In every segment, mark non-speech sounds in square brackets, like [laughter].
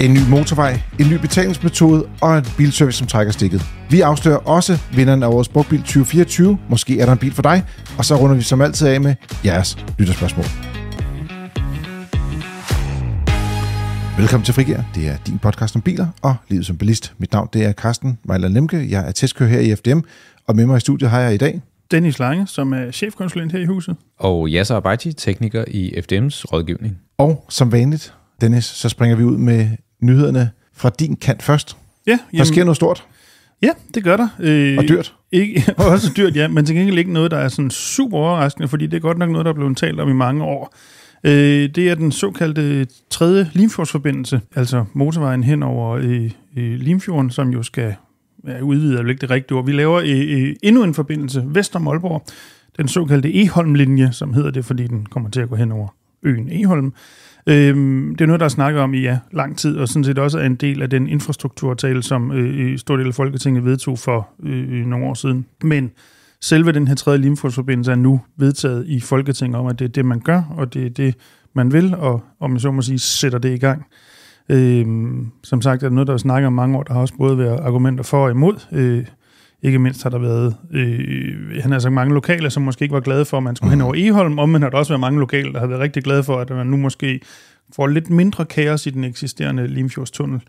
en ny motorvej, en ny betalingsmetode og en bilservice, som trækker stikket. Vi afslører også vinderen af vores brugtbil 2024. Måske er der en bil for dig. Og så runder vi som altid af med jeres lytterspørgsmål. Velkommen til Frigir. Det er din podcast om biler og livet som bilist. Mit navn det er Carsten Mejler Lemke. Jeg er testkører her i FDM, og med mig i studiet har jeg i dag Dennis Lange, som er chefkonsulent her i huset. Og Yasser Abaiti, tekniker i FDM's rådgivning. Og som vanligt, Dennis, så springer vi ud med nyhederne fra din kant først. Ja, jamen, der sker noget stort. Ja, det gør der. Øh, og dyrt. Ikke, [laughs] også dyrt, ja, men til gengæld ikke noget, der er sådan super overraskende, fordi det er godt nok noget, der er blevet talt om i mange år. Øh, det er den såkaldte tredje Limfjordsforbindelse, altså motorvejen hen over øh, øh, Limfjorden, som jo skal ja, udvide, er ikke det rigtige ord. Vi laver øh, øh, endnu en forbindelse vest om Aalborg, den såkaldte Eholm-linje, som hedder det, fordi den kommer til at gå hen over øen Eholm. Øhm, det er noget, der er snakket om i ja, lang tid, og sådan set også er en del af den infrastrukturtale, som øh, stor del af Folketinget vedtog for øh, øh, nogle år siden. Men selve den her tredje limfjordsforbindelse er nu vedtaget i Folketinget om, at det er det, man gør, og det er det, man vil, og om jeg så må sige, sætter det i gang. Øhm, som sagt er det noget, der er snakket om mange år. Der har også både været argumenter for og imod. Øh, ikke mindst har der været øh, han har sagt mange lokale, som måske ikke var glade for, at man skulle hen over mm. Eholm, og man har der også været mange lokale, der har været rigtig glade for, at man nu måske får lidt mindre kaos i den eksisterende Limfjordstunnel.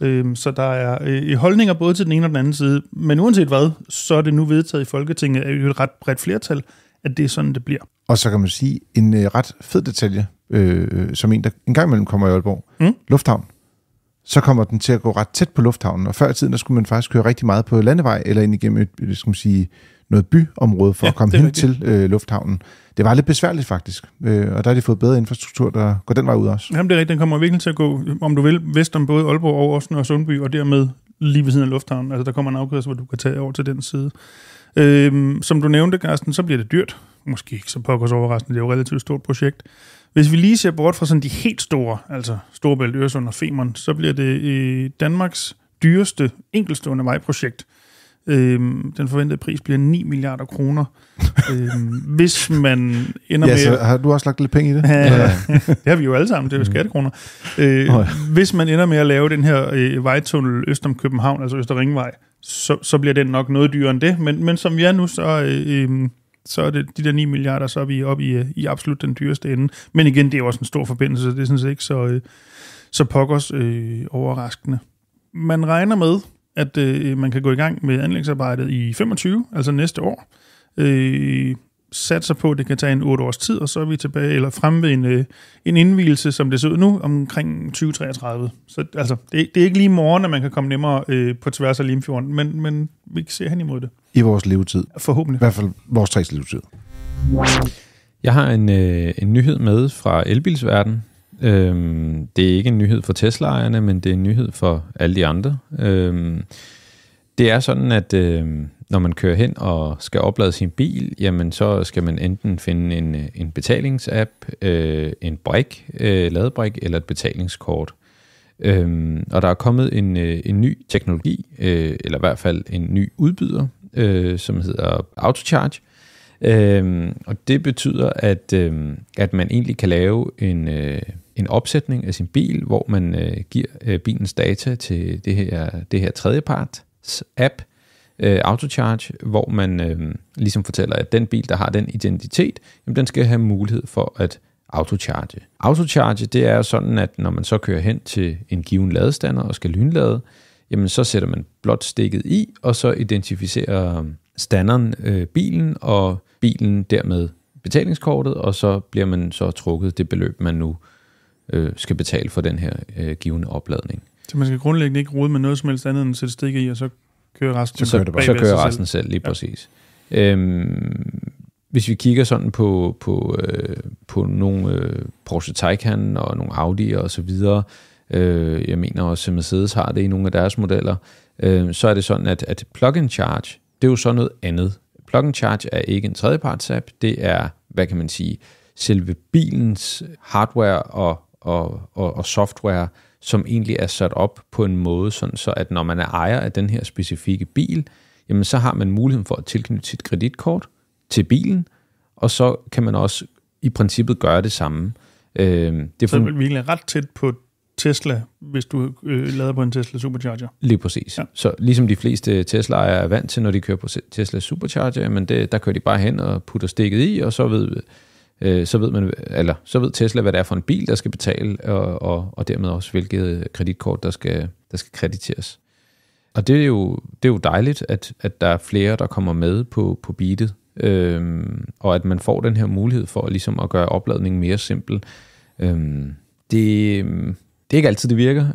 Øh, så der er øh, holdninger både til den ene og den anden side, men uanset hvad, så er det nu vedtaget i Folketinget af et ret bredt flertal, at det er sådan, det bliver. Og så kan man sige en øh, ret fed detalje, øh, som en, der en gang imellem kommer i Aalborg. Mm. Lufthavn så kommer den til at gå ret tæt på lufthavnen. Og før i tiden, der skulle man faktisk køre rigtig meget på landevej, eller ind igennem et, skal man sige, noget byområde for ja, at komme hen rigtigt. til øh, lufthavnen. Det var lidt besværligt faktisk, øh, og der har de fået bedre infrastruktur, der går den vej ud også. Jamen det er rigtigt, den kommer virkelig til at gå, om du vil, vest om både Aalborg, Aarhus og Sundby, og dermed lige ved siden af lufthavnen. Altså der kommer en afkørsel, hvor du kan tage over til den side. Øh, som du nævnte, Carsten, så bliver det dyrt. Måske ikke så pokkers overraskende, det er jo et relativt stort projekt. Hvis vi lige ser bort fra sådan de helt store, altså Storebælt, Øresund og Femern, så bliver det øh, Danmarks dyreste enkelstående vejprojekt. Øhm, den forventede pris bliver 9 milliarder kroner. [laughs] øhm, hvis man ender ja, med... Så har du også lagt lidt penge i det? ja, ja. det har vi jo alle sammen, det er jo mm. skattekroner. Øh, oh, ja. Hvis man ender med at lave den her øh, vejtunnel øst om København, altså Østerringvej, så, så bliver den nok noget dyrere end det. Men, men som vi er nu, så... Øh, øh, så er det de der 9 milliarder, så er vi oppe i, øh, i absolut den dyreste ende. Men igen, det er jo også en stor forbindelse, så det er sådan set ikke så, øh, så pokkers øh, overraskende. Man regner med, at øh, man kan gå i gang med anlægsarbejdet i 25, altså næste år. Øh, satser på, at det kan tage en 8 års tid, og så er vi tilbage, eller fremme ved en, øh, en indvielse, som det ser ud nu, omkring 2033. Så altså, det, det er ikke lige morgen, at man kan komme nemmere øh, på tværs af Limfjorden, men, men vi ser hen imod det i vores levetid. Forhåbentlig. I hvert fald vores tre levetid. Jeg har en, øh, en nyhed med fra elbilsverdenen. Øhm, det er ikke en nyhed for Tesla-ejerne, men det er en nyhed for alle de andre. Øhm, det er sådan, at øh, når man kører hen og skal oplade sin bil, jamen så skal man enten finde en, øh, en betalingsapp, øh, en brik, øh, ladebrik eller et betalingskort. Øhm, og der er kommet en, øh, en ny teknologi, øh, eller i hvert fald en ny udbyder, øh, som hedder autocharge. Øhm, og det betyder, at, øhm, at man egentlig kan lave en, øh, en opsætning af sin bil, hvor man øh, giver øh, bilens data til det her, det her tredjeparts app, øh, autocharge, hvor man øh, ligesom fortæller, at den bil, der har den identitet, jamen, den skal have mulighed for at autocharge. Autocharge, det er sådan, at når man så kører hen til en given ladestander og skal lynlade, jamen så sætter man blot stikket i, og så identificerer standeren øh, bilen, og bilen dermed betalingskortet, og så bliver man så trukket det beløb, man nu øh, skal betale for den her øh, givende opladning. Så man skal grundlæggende ikke rode med noget som helst andet end at sætte stikket i, og så kører resten så, kører det bare. Så kører resten selv, selv lige ja. præcis. Øhm, hvis vi kigger sådan på, på, øh, på nogle øh, Porsche Taycan og nogle Audi og så videre, øh, øh, jeg mener også, at Mercedes har det i nogle af deres modeller, øh, så er det sådan, at, at plug-in charge, det er jo så noget andet. Plug-in charge er ikke en tredjeparts-app, det er, hvad kan man sige, selve bilens hardware og, og, og, og software, som egentlig er sat op på en måde, sådan så at når man er ejer af den her specifikke bil, jamen så har man muligheden for at tilknytte sit kreditkort til bilen, og så kan man også i princippet gøre det samme. Øh, det er for... Så er vi ret tæt på Tesla, hvis du øh, lader på en Tesla Supercharger. Lige præcis. Ja. Så ligesom de fleste Tesla-ejere er vant til, når de kører på Tesla Supercharger, men det, der kører de bare hen og putter stikket i, og så ved, øh, så ved, man, eller, så ved Tesla, hvad det er for en bil, der skal betale, og, og, og dermed også, hvilket kreditkort, der skal, der skal krediteres. Og det er jo, det er jo dejligt, at, at der er flere, der kommer med på, på beatet, øhm, og at man får den her mulighed for ligesom at gøre opladningen mere simpel. Øhm, det, det er ikke altid, det virker.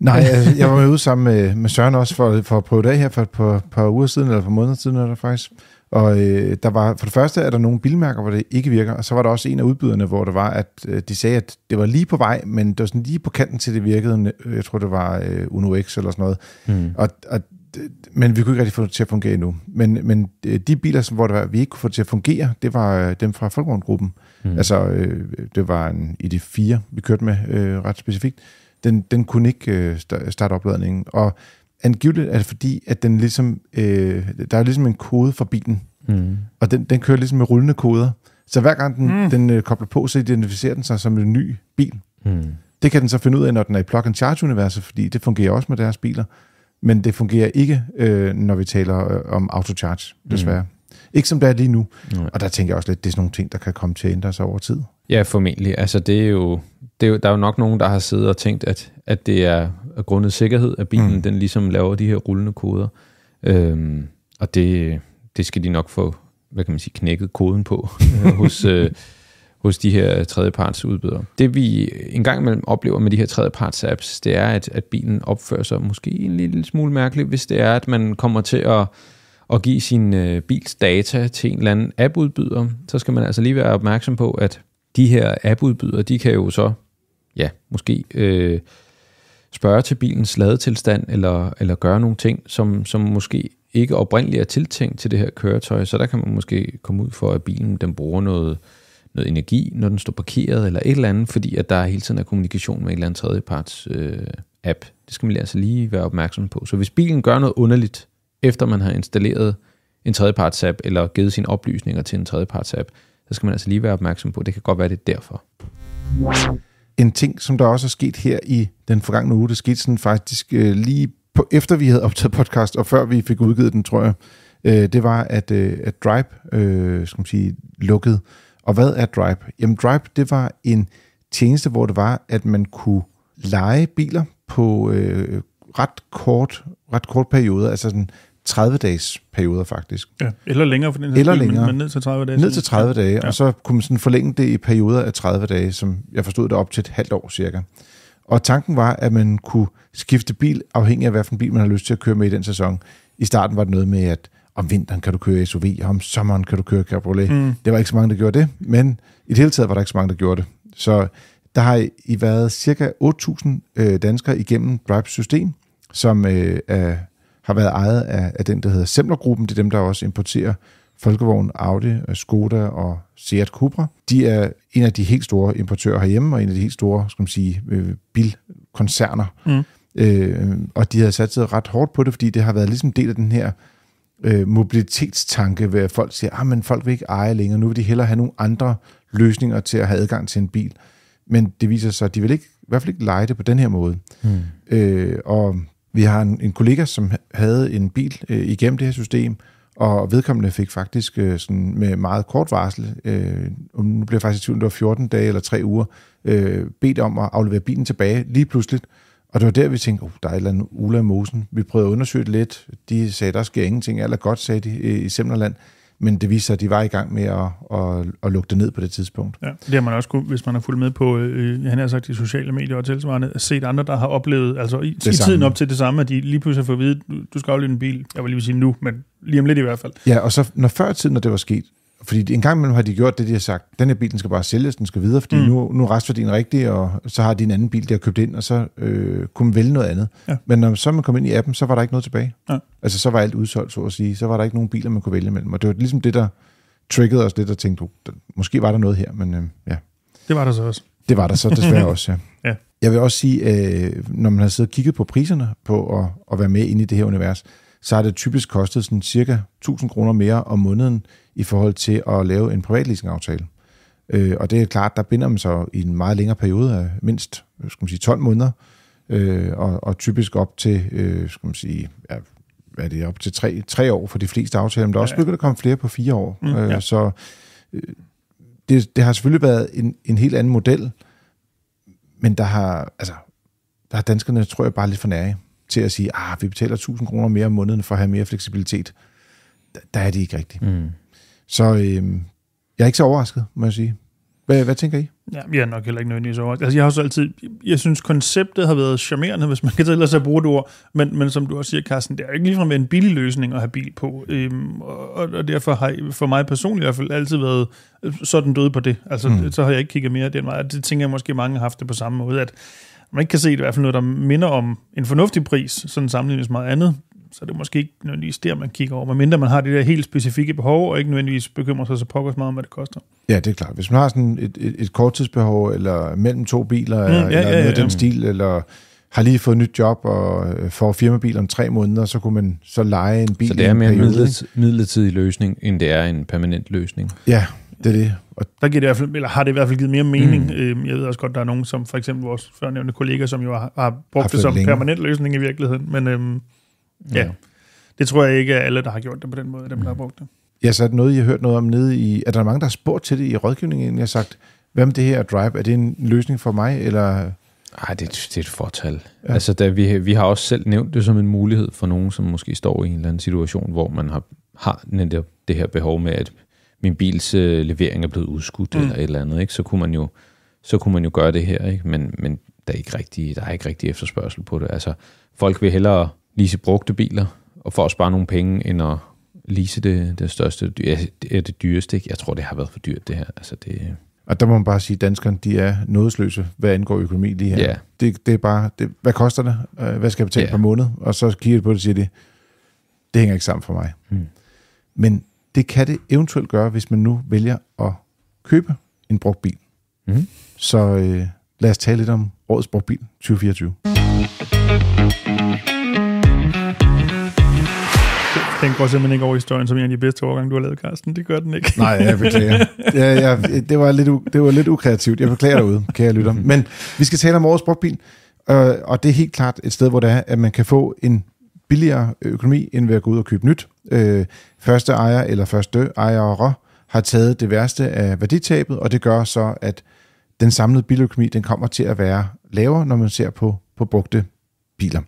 Nej, jeg, var var ude sammen med, med Søren også for, for at prøve det af her for et par, par uger siden, eller for måneder siden eller der faktisk. Og øh, der var, for det første er der nogle bilmærker, hvor det ikke virker, og så var der også en af udbyderne, hvor det var, at øh, de sagde, at det var lige på vej, men det var sådan lige på kanten til det virkede, øh, jeg tror det var øh, Uno X eller sådan noget. Mm. Og, og, men vi kunne ikke rigtig få det til at fungere endnu. Men, men øh, de biler, som, hvor det var, vi ikke kunne få det til at fungere, det var øh, dem fra folkevogn gruppen Mm. Altså, øh, det var en ID4, vi kørte med øh, ret specifikt. Den, den kunne ikke øh, starte opladningen. Og angiveligt er det fordi, at den ligesom, øh, der er ligesom en kode for bilen. Mm. Og den, den kører ligesom med rullende koder. Så hver gang den, mm. den øh, kobler på, så identificerer den sig som en ny bil. Mm. Det kan den så finde ud af, når den er i plug-and-charge-universet, fordi det fungerer også med deres biler. Men det fungerer ikke, øh, når vi taler øh, om autocharge, mm. desværre. Mm. Ikke som det er lige nu. Nej. Og der tænker jeg også lidt, det er sådan nogle ting, der kan komme til at ændre sig over tid. Ja, formentlig. Altså, det er jo, det er jo, der er jo nok nogen, der har siddet og tænkt, at, at det er grundet sikkerhed, at bilen mm. den ligesom laver de her rullende koder. Øhm, og det, det skal de nok få, hvad kan man sige, knækket koden på øh, [laughs] hos, øh, hos de her tredjepartsudbydere. Det vi engang imellem oplever med de her tredjeparts-apps, det er, at, at bilen opfører sig måske en lille smule mærkeligt, hvis det er, at man kommer til at at give sin øh, bils data til en eller anden appudbyder, så skal man altså lige være opmærksom på, at de her appudbydere, de kan jo så, ja, måske øh, spørge til bilens ladetilstand, eller, eller gøre nogle ting, som, som måske ikke oprindeligt er tiltænkt til det her køretøj, så der kan man måske komme ud for, at bilen den bruger noget, noget energi, når den står parkeret, eller et eller andet, fordi at der hele tiden er kommunikation med en eller anden tredjeparts øh, app. Det skal man altså lige være opmærksom på. Så hvis bilen gør noget underligt, efter man har installeret en tredjepartsapp, eller givet sine oplysninger til en tredjepartsapp, så skal man altså lige være opmærksom på, at det kan godt være, det er derfor. En ting, som der også er sket her i den forgangne uge, det skete sådan faktisk øh, lige på, efter vi havde optaget podcast, og før vi fik udgivet den, tror jeg, øh, det var, at, øh, at Drive, øh, skal man sige, lukkede. Og hvad er Drive? Jamen Drive, det var en tjeneste, hvor det var, at man kunne lege biler på øh, ret kort, ret kort periode, altså sådan 30-dages perioder faktisk. Ja, eller længere for den her eller længere. Men, men ned til 30 dage. Ned til 30 dage, ja. og så kunne man sådan forlænge det i perioder af 30 dage, som jeg forstod det op til et halvt år cirka. Og tanken var, at man kunne skifte bil afhængig af, hvilken bil man har lyst til at køre med i den sæson. I starten var det noget med, at om vinteren kan du køre SUV, og om sommeren kan du køre cabriolet. Mm. Det var ikke så mange, der gjorde det, men i det hele taget var der ikke så mange, der gjorde det. Så der har I været cirka 8.000 øh, danskere igennem Drive-system, som øh, er har været ejet af, af den, der hedder Semlergruppen. Det er dem, der også importerer Folkevogn, Audi, øh, Skoda og Seat Cupra. De er en af de helt store importører herhjemme, og en af de helt store skal man sige, øh, bilkoncerner. Mm. Øh, og de sat satset ret hårdt på det, fordi det har været ligesom del af den her øh, mobilitetstanke, hvor folk siger, at ah, folk vil ikke eje længere, nu vil de hellere have nogle andre løsninger til at have adgang til en bil. Men det viser sig, at de vil ikke, i hvert fald ikke lege det på den her måde. Mm. Øh, og vi har en, en kollega, som havde en bil øh, igennem det her system, og vedkommende fik faktisk øh, sådan med meget kort varsel, øh, nu bliver faktisk i tvivl, det var 14 dage eller 3 uger, øh, bedt om at aflevere bilen tilbage lige pludseligt. Og det var der, vi tænkte, oh, der er et eller andet ula i mosen. Vi prøvede at undersøge det lidt. De sagde, der sker ingenting. Alt er godt, sagde de øh, i Semnerland men det viser sig, at de var i gang med at, at, at lukke det ned på det tidspunkt. Ja, det har man også kunne, hvis man har fulgt med på, øh, han har sagt, de sociale medier og tilsvarende, set andre, der har oplevet, altså i, i tiden op til det samme, at de lige pludselig får at vide, du skal aflyde en bil, jeg vil lige sige nu, men lige om lidt i hvert fald. Ja, og så når før tiden, når det var sket, fordi en gang imellem har de gjort det, de har sagt, den her bil den skal bare sælges, den skal videre, fordi mm. nu, nu restværdien rigtig, og så har de en anden bil, der har købt ind, og så øh, kunne man vælge noget andet. Ja. Men når så man kom ind i appen, så var der ikke noget tilbage. Ja. Altså så var alt udsolgt, så at sige. Så var der ikke nogen biler, man kunne vælge imellem. Og det var ligesom det, der triggede os lidt og tænkte, oh, måske var der noget her, men øh, ja. Det var der så også. Det var der så desværre også, ja. [laughs] ja. Jeg vil også sige, øh, når man har siddet og kigget på priserne på at, at være med inde i det her univers, så har det typisk kostet sådan cirka 1000 kroner mere om måneden i forhold til at lave en privatleasingaftale. Øh, og det er klart, der binder man sig i en meget længere periode af mindst øh, skal man sige, 12 måneder, øh, og, og typisk op til, øh, skal man sige, ja, hvad er det, op til tre, tre år for de fleste aftaler, men der er også begyndt at komme flere på fire år. Mm, øh, ja. Så øh, det, det har selvfølgelig været en, en helt anden model, men der har, altså, der har danskerne, tror jeg, bare lidt for nære til at sige, ah, vi betaler 1000 kroner mere om måneden for at have mere fleksibilitet, der er det ikke rigtigt. Mm. Så øh, jeg er ikke så overrasket, må jeg sige. Hvad, hvad tænker I? Ja, jeg er nok heller ikke nødvendigvis over. Altså, jeg har også altid, jeg synes, konceptet har været charmerende, hvis man kan tillade sig at bruge det ord, men, men som du også siger, Carsten, det er ikke ligefrem en billig løsning at have bil på, øhm, og, og, derfor har jeg, for mig personligt i hvert fald altid været øh, sådan død på det. Altså, mm. så har jeg ikke kigget mere den vej. Det tænker jeg måske, mange har haft det på samme måde, at man ikke kan se det i hvert fald noget, der minder om en fornuftig pris, sådan sammenlignet med meget andet, så det er måske ikke nødvendigvis der, man kigger over, medmindre man har det der helt specifikke behov, og ikke nødvendigvis bekymrer sig så pokkers meget om, hvad det koster. Ja, det er klart. Hvis man har sådan et, et, et korttidsbehov, eller mellem to biler, mm, ja, eller ja, noget ja. den stil, eller har lige fået nyt job og øh, får firmabil om tre måneder, så kunne man så lege en bil. Så det er mere en midlertidig, midlertidig løsning, end det er en permanent løsning. Ja, det er det. Og der giver det i hvert fald, eller har det i hvert fald givet mere mening. Mm. Øhm, jeg ved også godt, der er nogen, som for eksempel vores førnævnte kollega, som jo har, har brugt har det som længe. permanent løsning i virkeligheden. Men øhm, ja. ja, det tror jeg ikke er alle, der har gjort det på den måde, dem, der har mm. brugt det. Ja, så er det noget, jeg har hørt noget om nede i... Er der mange, der har spurgt til det i rådgivningen? Jeg har sagt, hvad med det her drive? Er det en løsning for mig, eller... Nej, det, det er et fortal. Ja. Altså, da vi, vi har også selv nævnt det som en mulighed for nogen, som måske står i en eller anden situation, hvor man har, har netop det her behov med, at min bils øh, levering er blevet udskudt mm. eller et eller andet, ikke? Så, kunne man jo, så kunne man jo gøre det her, ikke? Men, men der, er ikke rigtig, der er ikke rigtig efterspørgsel på det. Altså, folk vil hellere lease brugte biler og for at spare nogle penge, end at, lise det, det største, det, er det dyreste. Ikke? Jeg tror, det har været for dyrt, det her. Altså, det... Og der må man bare sige, at danskerne de er nådesløse, hvad angår økonomi lige her. Yeah. Det, det er bare, det, hvad koster det? Øh, hvad skal jeg betale yeah. per måned? Og så kigger de på det og siger, det, det hænger ikke sammen for mig. Mm. Men det kan det eventuelt gøre, hvis man nu vælger at købe en brugt bil. Mm. Så øh, lad os tale lidt om årets brugt bil 2024. Den går simpelthen ikke over historien som en af de bedste overgange, du har lavet, Carsten. Det gør den ikke. Nej, jeg beklager. Ja, ja, det, var lidt u, det var lidt ukreativt. Jeg beklager derude, kære lytter. Men vi skal tale om årets brugtbil, øh, og det er helt klart et sted, hvor det er, at man kan få en billigere økonomi, end ved at gå ud og købe nyt. Øh, første ejer eller første ejer har taget det værste af værditabet, og det gør så, at den samlede biløkonomi den kommer til at være lavere, når man ser på, på brugte biler.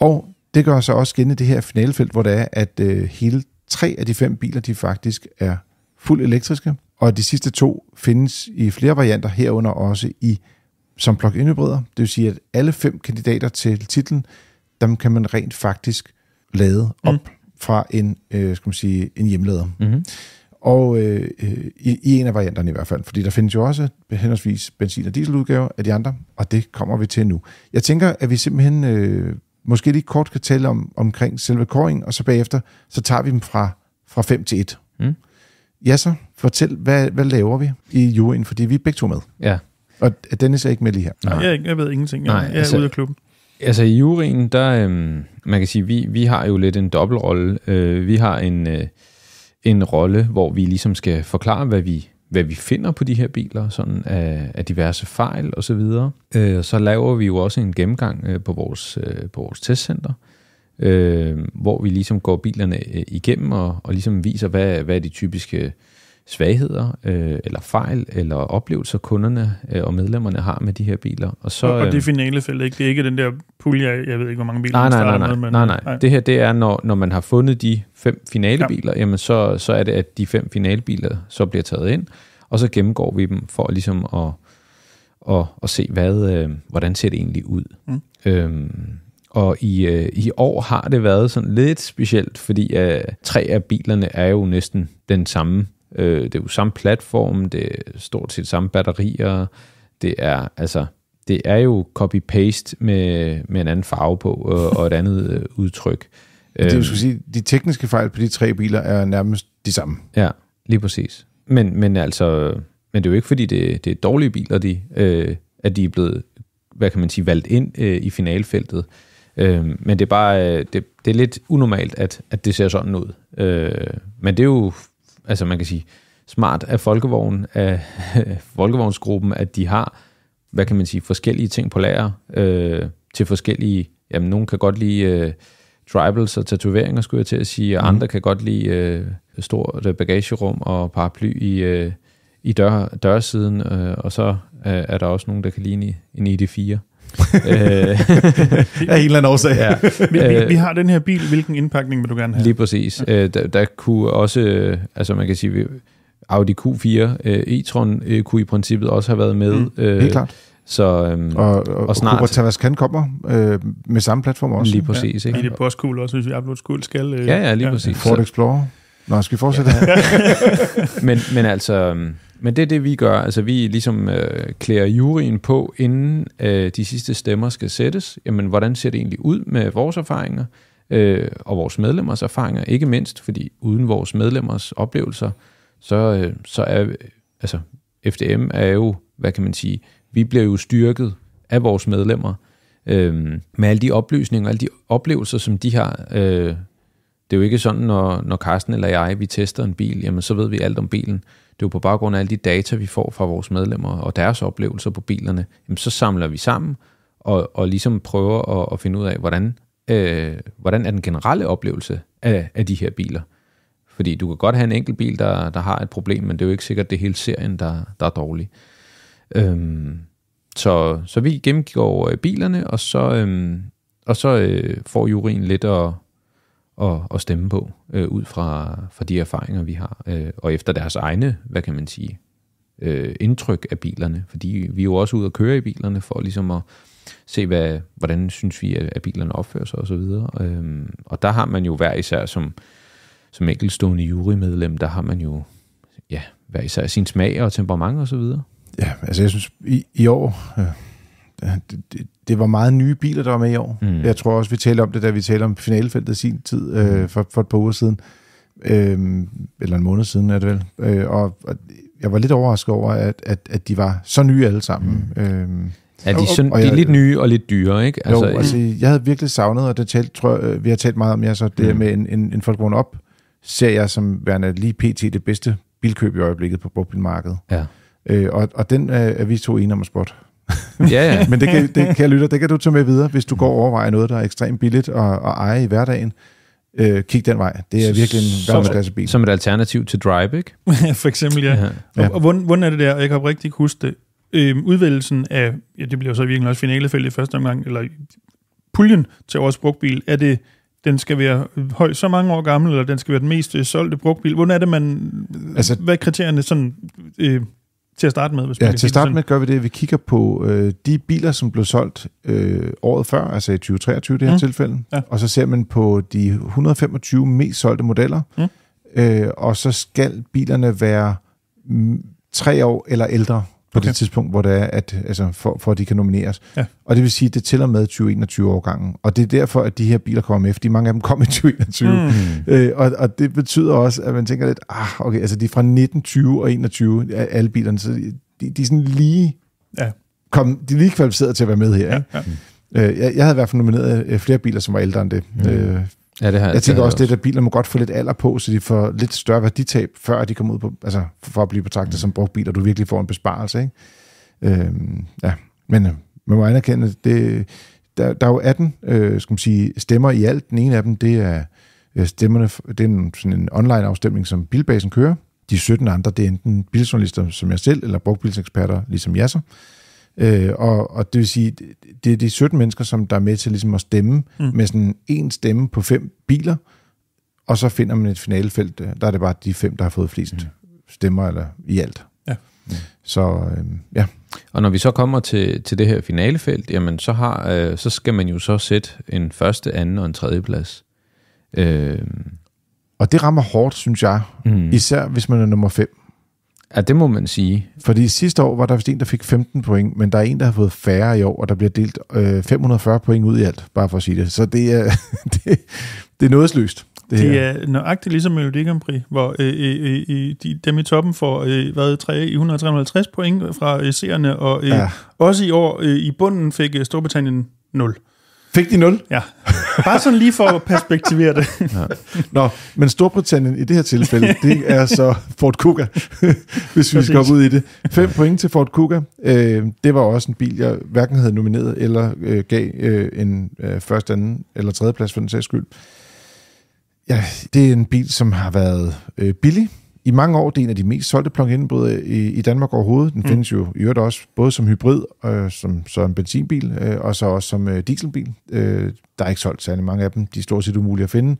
Og det gør sig også gennem det her finalefelt, hvor det er, at øh, hele tre af de fem biler, de faktisk er fuldt elektriske, og de sidste to findes i flere varianter, herunder også i som plug-in hybrider. Det vil sige, at alle fem kandidater til titlen, dem kan man rent faktisk lade op mm. fra en, øh, skal man sige, en hjemlader. Mm-hmm. Og øh, øh, i, i en af varianterne i hvert fald, fordi der findes jo også henholdsvis benzin- og dieseludgaver af de andre, og det kommer vi til nu. Jeg tænker, at vi simpelthen øh, måske lige kort kan tale om, omkring selve kåringen, og så bagefter, så tager vi dem fra, fra 5 til 1. Mm. Ja så, fortæl, hvad, hvad laver vi i juryen, fordi vi er begge to med. Ja. Og Dennis er ikke med lige her. Nej, jeg, jeg ved ingenting. Jeg, Nej, jeg er altså, ude af klubben. Altså i juryen, der, øhm, man kan sige, vi, vi har jo lidt en dobbeltrolle. Øh, vi har en, øh, en rolle, hvor vi ligesom skal forklare, hvad vi hvad vi finder på de her biler, sådan af, af diverse fejl osv. Så, videre. øh, så laver vi jo også en gennemgang øh, på, vores, øh, på vores testcenter, øh, hvor vi ligesom går bilerne øh, igennem og, og ligesom viser, hvad, hvad er de typiske svagheder øh, eller fejl eller oplevelser, kunderne øh, og medlemmerne har med de her biler. Og, så, og, og det øhm, finale felt, ikke? det er ikke den der pulje, jeg, jeg ved ikke, hvor mange biler nej, nej, nej, nej, med. Men, nej, nej, nej. Det her det er, når, når man har fundet de fem finalebiler, ja. jamen så, så er det, at de fem finalebiler så bliver taget ind, og så gennemgår vi dem for ligesom at, at, at se, hvad, øh, hvordan ser det egentlig ud. Mm. Øhm, og i, øh, i år har det været sådan lidt specielt, fordi øh, tre af bilerne er jo næsten den samme Øh, det er jo samme platform, det er stort set samme batterier, det er altså det er jo copy-paste med, med en anden farve på og, øh, [laughs] og et andet øh, udtryk. Det øhm. vil sige, de tekniske fejl på de tre biler er nærmest de samme. Ja, lige præcis. Men, men altså, men det er jo ikke fordi, det, det er dårlige biler, de, øh, at de er blevet, hvad kan man sige, valgt ind øh, i finalfeltet. Øh, men det er bare, øh, det, det er lidt unormalt, at, at det ser sådan ud. Øh, men det er jo altså man kan sige, smart af folkevogn, af [laughs] folkevognsgruppen, at de har, hvad kan man sige, forskellige ting på lager øh, til forskellige, jamen nogen kan godt lide øh, tribals og tatoveringer, skulle jeg til at sige, og mm. andre kan godt lide øh, stort øh, bagagerum og paraply i, øh, i dør, dørsiden, øh, og så øh, er der også nogen, der kan lide en, en ID4. Øh. [laughs] Af en eller anden årsag. ja. vi, vi, øh. vi har den her bil, hvilken indpakning vil du gerne have? Lige præcis. Okay. Øh, der, der kunne også, altså man kan sige, Audi Q4, e-tron kunne i princippet også have været med. Mm. Helt klart. Så, øhm, og, og, og snart... Cooper kan kommer øh, med samme platform også. Lige præcis. Ja. Ikke? Det er også cool også, hvis vi absolut cool skal. Øh, ja, ja, lige ja. præcis. Ford Explorer. Nå, skal vi fortsætte ja. her? [laughs] men, men altså... Øhm, men det er det, vi gør. Altså, vi ligesom øh, klæder juryen på, inden øh, de sidste stemmer skal sættes. Jamen, hvordan ser det egentlig ud med vores erfaringer øh, og vores medlemmers erfaringer? Ikke mindst, fordi uden vores medlemmers oplevelser, så, øh, så er... Altså, FDM er jo, hvad kan man sige, vi bliver jo styrket af vores medlemmer øh, med alle de oplysninger, alle de oplevelser, som de har øh, det er jo ikke sådan, når, når Carsten eller jeg, vi tester en bil, jamen så ved vi alt om bilen. Det er jo på baggrund af alle de data, vi får fra vores medlemmer og deres oplevelser på bilerne, jamen så samler vi sammen og, og ligesom prøver at, at finde ud af, hvordan, øh, hvordan er den generelle oplevelse af, af de her biler. Fordi du kan godt have en enkelt bil, der, der har et problem, men det er jo ikke sikkert, det er hele serien, der, der er dårlig. Øhm, så, så vi gennemgår øh, bilerne, og så, øhm, og så øh, får juryen lidt at, at, at stemme på, øh, ud fra, fra de erfaringer, vi har, øh, og efter deres egne, hvad kan man sige, øh, indtryk af bilerne, fordi vi er jo også ude og køre i bilerne for ligesom at se, hvad, hvordan synes vi, at bilerne opfører sig osv. Og, øh, og der har man jo hver især som, som enkeltstående jurymedlem, der har man jo ja, hver især sin smag og temperament osv. Og så ja, altså jeg synes i, i år, øh, det, var meget nye biler, der var med i år. Mm. Jeg tror også, vi talte om det, da vi talte om finalefeltet i sin tid øh, mm. for, for et par uger siden. Øh, eller en måned siden er det vel. Øh, og, og jeg var lidt overrasket over, at, at, at de var så nye alle sammen. Mm. Øh, Ja, de, sådan, og jeg, de er lidt nye og lidt dyre, ikke? Altså, jo, altså, jeg havde virkelig savnet, og det talt, tror jeg, øh, vi har talt meget om, jeg så det mm. med en, en, en Volkswagen op, ser jeg som værende lige pt. det bedste bilkøb i øjeblikket på brugtbilmarkedet. Ja. Øh, og, og den øh, er vi to enige om at spotte. [laughs] Ja, ja. Men det kan, det, kan lytte, det kan du tage med videre, hvis du går og overvejer noget, der er ekstremt billigt at, at eje i hverdagen. Øh, kig den vej. Det er virkelig en bil. Som et alternativ til Drive, ikke? [laughs] For eksempel, ja. ja. Og, og hvordan, hvordan er det der, jeg kan rigtig ikke huske det, Øhm, udvælgelsen af, ja, det bliver så virkelig også finalefælde i første omgang, eller puljen til vores brugtbil, er det den skal være høj så mange år gammel, eller den skal være den mest solgte brugtbil? Hvordan er det, man... Altså, hvad er kriterierne sådan... Øh, til at starte med. Hvis ja, til at starte med gør vi det, at vi kigger på øh, de biler, som blev solgt øh, året før, altså i 2023 i det her mm. tilfælde, ja. og så ser man på de 125 mest solgte modeller, mm. øh, og så skal bilerne være m, tre år eller ældre på okay. det tidspunkt, hvor det er, at, altså, for, for at de kan nomineres. Ja. Og det vil sige, at det tæller med 2021-årgangen. Og det er derfor, at de her biler kommer med, fordi mange af dem kom i 2021. Mm. Øh, og, og det betyder også, at man tænker lidt, ah, okay, altså de er fra 1920 og 21, alle bilerne, så de, de er sådan lige... Ja. Kom, de er lige kvalificeret til at være med her. Ja, ja. Øh, jeg, jeg havde i hvert fald nomineret øh, flere biler, som var ældre end det. Mm. Øh, Ja, det har jeg, tænker det også, det der biler må godt få lidt alder på, så de får lidt større værditab, før de kommer ud på, altså for at blive betragtet mm. som brugt biler, du virkelig får en besparelse, ikke? Øhm, ja, men øh, man må anerkende, det, der, der er jo 18 øh, skal man sige, stemmer i alt. Den ene af dem, det er øh, stemmerne, det er en, sådan en online-afstemning, som Bilbasen kører. De 17 andre, det er enten biljournalister som jeg selv, eller brugtbilseksperter ligesom jeg så. Øh, og, og det vil sige, det er de 17 mennesker, som der er med til ligesom at stemme mm. med sådan en stemme på fem biler, og så finder man et finalefelt. Øh, der er det bare de fem, der har fået flest mm. stemmer eller i alt. Ja. Mm. Så øh, ja. Og når vi så kommer til, til det her finalefelt, jamen så, har, øh, så skal man jo så sætte en første, anden og en tredje plads. Øh. Og det rammer hårdt, synes jeg. Mm. Især hvis man er nummer fem. Ja, det må man sige. Fordi sidste år var der vist en, der fik 15 point, men der er en, der har fået færre i år, og der bliver delt øh, 540 point ud i alt, bare for at sige det. Så det er, [laughs] det, det er nådesløst. Det, det er nøjagtigt ligesom Melodi Grand Prix, hvor øh, øh, øh, de, dem i toppen får øh, hvad, 3, 153 point fra øh, seerne, og øh, ja. også i år øh, i bunden fik øh, Storbritannien 0. Fik de 0? Ja. Bare sådan lige for at perspektivere det. [laughs] ja. Nå, men Storbritannien i det her tilfælde, [laughs] det er så Ford Kuga, [laughs] hvis vi skal ud i det. 5 point til Ford Kuga. Øh, det var også en bil, jeg hverken havde nomineret eller øh, gav øh, en første, anden eller tredje plads for den sags skyld. Ja, det er en bil, som har været billig i mange år det er en af de mest solgte plug-in hybrider i, i Danmark overhovedet. Den mm. findes jo i øvrigt også både som hybrid, øh, som som en benzinbil, øh, og så også som øh, dieselbil. Øh, der er ikke solgt særlig mange af dem. De er stort set umulige at finde.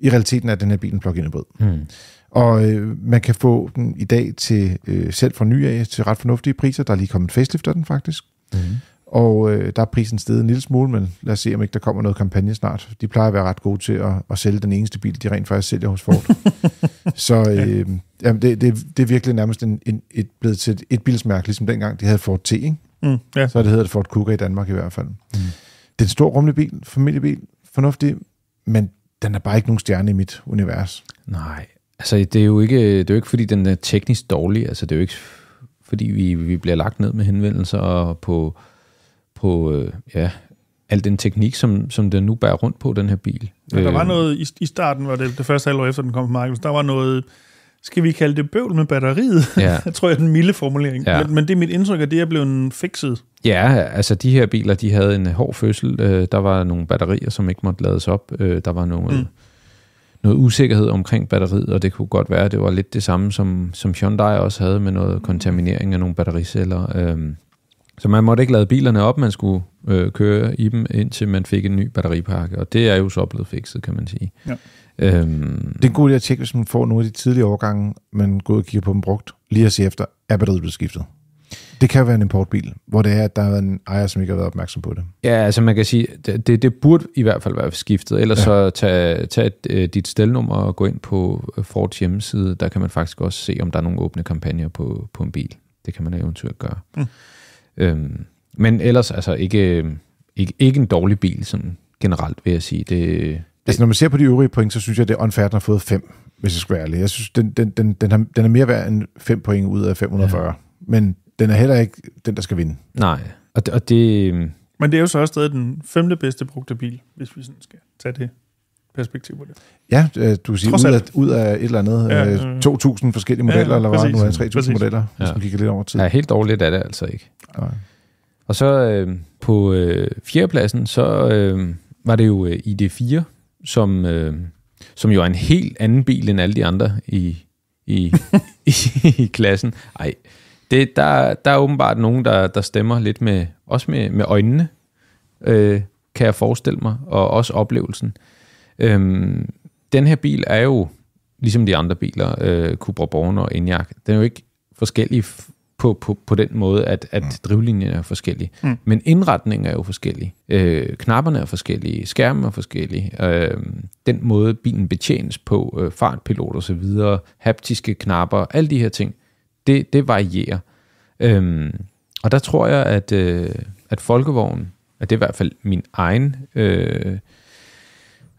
I realiteten er den her bil en plug-in hybrid. Mm. Og øh, man kan få den i dag til øh, selv fra ny af til ret fornuftige priser. Der er lige kommet en facelift af den faktisk. Mm. Og øh, der er prisen steget en lille smule, men lad os se, om ikke der kommer noget kampagne snart. De plejer at være ret gode til at, at sælge den eneste bil, de rent faktisk sælger hos Ford. [laughs] så øh, jamen, det, det, det er virkelig nærmest en, en, et, blevet til et, et bilsmærke, ligesom dengang de havde Ford T, ikke? Mm, ja. Så det hedder det Ford Kuga i Danmark i hvert fald. Mm. Det er en stor rummelig bil, familiebil, fornuftig, men den er bare ikke nogen stjerne i mit univers. Nej, altså det er jo ikke, det er jo ikke fordi den er teknisk dårlig, altså det er jo ikke fordi vi, vi bliver lagt ned med henvendelser på på øh, ja, al den teknik, som, som den nu bærer rundt på, den her bil. Ja, der var øh, noget, i, i starten var det, det første halvår efter, den kom på markedet, der var noget, skal vi kalde det bøvl med batteriet? Ja. [laughs] jeg tror, jeg er den milde formulering. Ja. Men, men det er mit indtryk, at det er blevet fikset. Ja, altså de her biler, de havde en hård fødsel. Øh, der var nogle batterier, som ikke måtte lades op. Øh, der var nogle... Mm noget usikkerhed omkring batteriet, og det kunne godt være, at det var lidt det samme, som, som Hyundai også havde med noget kontaminering af nogle battericeller. Øhm, så man måtte ikke lade bilerne op, man skulle øh, køre i dem, indtil man fik en ny batteripakke. Og det er jo så blevet fikset, kan man sige. Ja. Øhm, det er en god idé at tjekke, hvis man får nogle af de tidlige overgange, man går og kigger på dem brugt, lige at se efter, er batteriet blevet skiftet? Det kan være en importbil, hvor det er, at der er en ejer, som ikke har været opmærksom på det. Ja, altså man kan sige, det, det burde i hvert fald være skiftet, ellers ja. så tag, tag et, øh, dit stelnummer og gå ind på øh, Fords hjemmeside, der kan man faktisk også se, om der er nogle åbne kampagner på, på en bil. Det kan man eventuelt gøre. Mm. Øhm, men ellers altså ikke, øhm, ikke, ikke en dårlig bil sådan generelt, vil jeg sige. Det, det, altså når man ser på de øvrige point, så synes jeg, det er unfair, at har fået 5, hvis jeg skal være ærlig. Jeg synes, den, den, den, den, har, den er mere værd end 5 point ud af 540. Ja. Men den er heller ikke den, der skal vinde. Nej, og det, og det... Øhm, men det er jo så også stadig den femte bedste brugte bil, hvis vi sådan skal tage det perspektiv på det. Ja, øh, du siger ud af, ud af et eller andet ja, øh, 2.000 mm. forskellige modeller, ja, eller hvad nu er 3.000 modeller, hvis ja. man kigger lidt over tid. Ja, helt dårligt er det altså ikke. Ja. Og så øh, på øh, fjerdepladsen, så øh, var det jo øh, ID4, som, øh, som jo er en helt anden bil end alle de andre i, i, [laughs] i, i klassen. Ej, det, der, der er åbenbart nogen, der, der stemmer lidt med, også med, med øjnene, øh, kan jeg forestille mig, og også oplevelsen. Øh, Øhm, den her bil er jo, ligesom de andre biler, øh, Cupra Born og Enyaq, den er jo ikke forskellig på, på, på den måde, at, at mm. drivlinjen er forskellig. Mm. Men indretningen er jo forskellig. Øh, knapperne er forskellige, skærmen er forskellige. Øh, den måde, bilen betjenes på, øh, fartpilot og så videre, haptiske knapper, alle de her ting, det, det varierer. Øh, og der tror jeg, at, øh, at folkevognen, at det er i hvert fald min egen... Øh,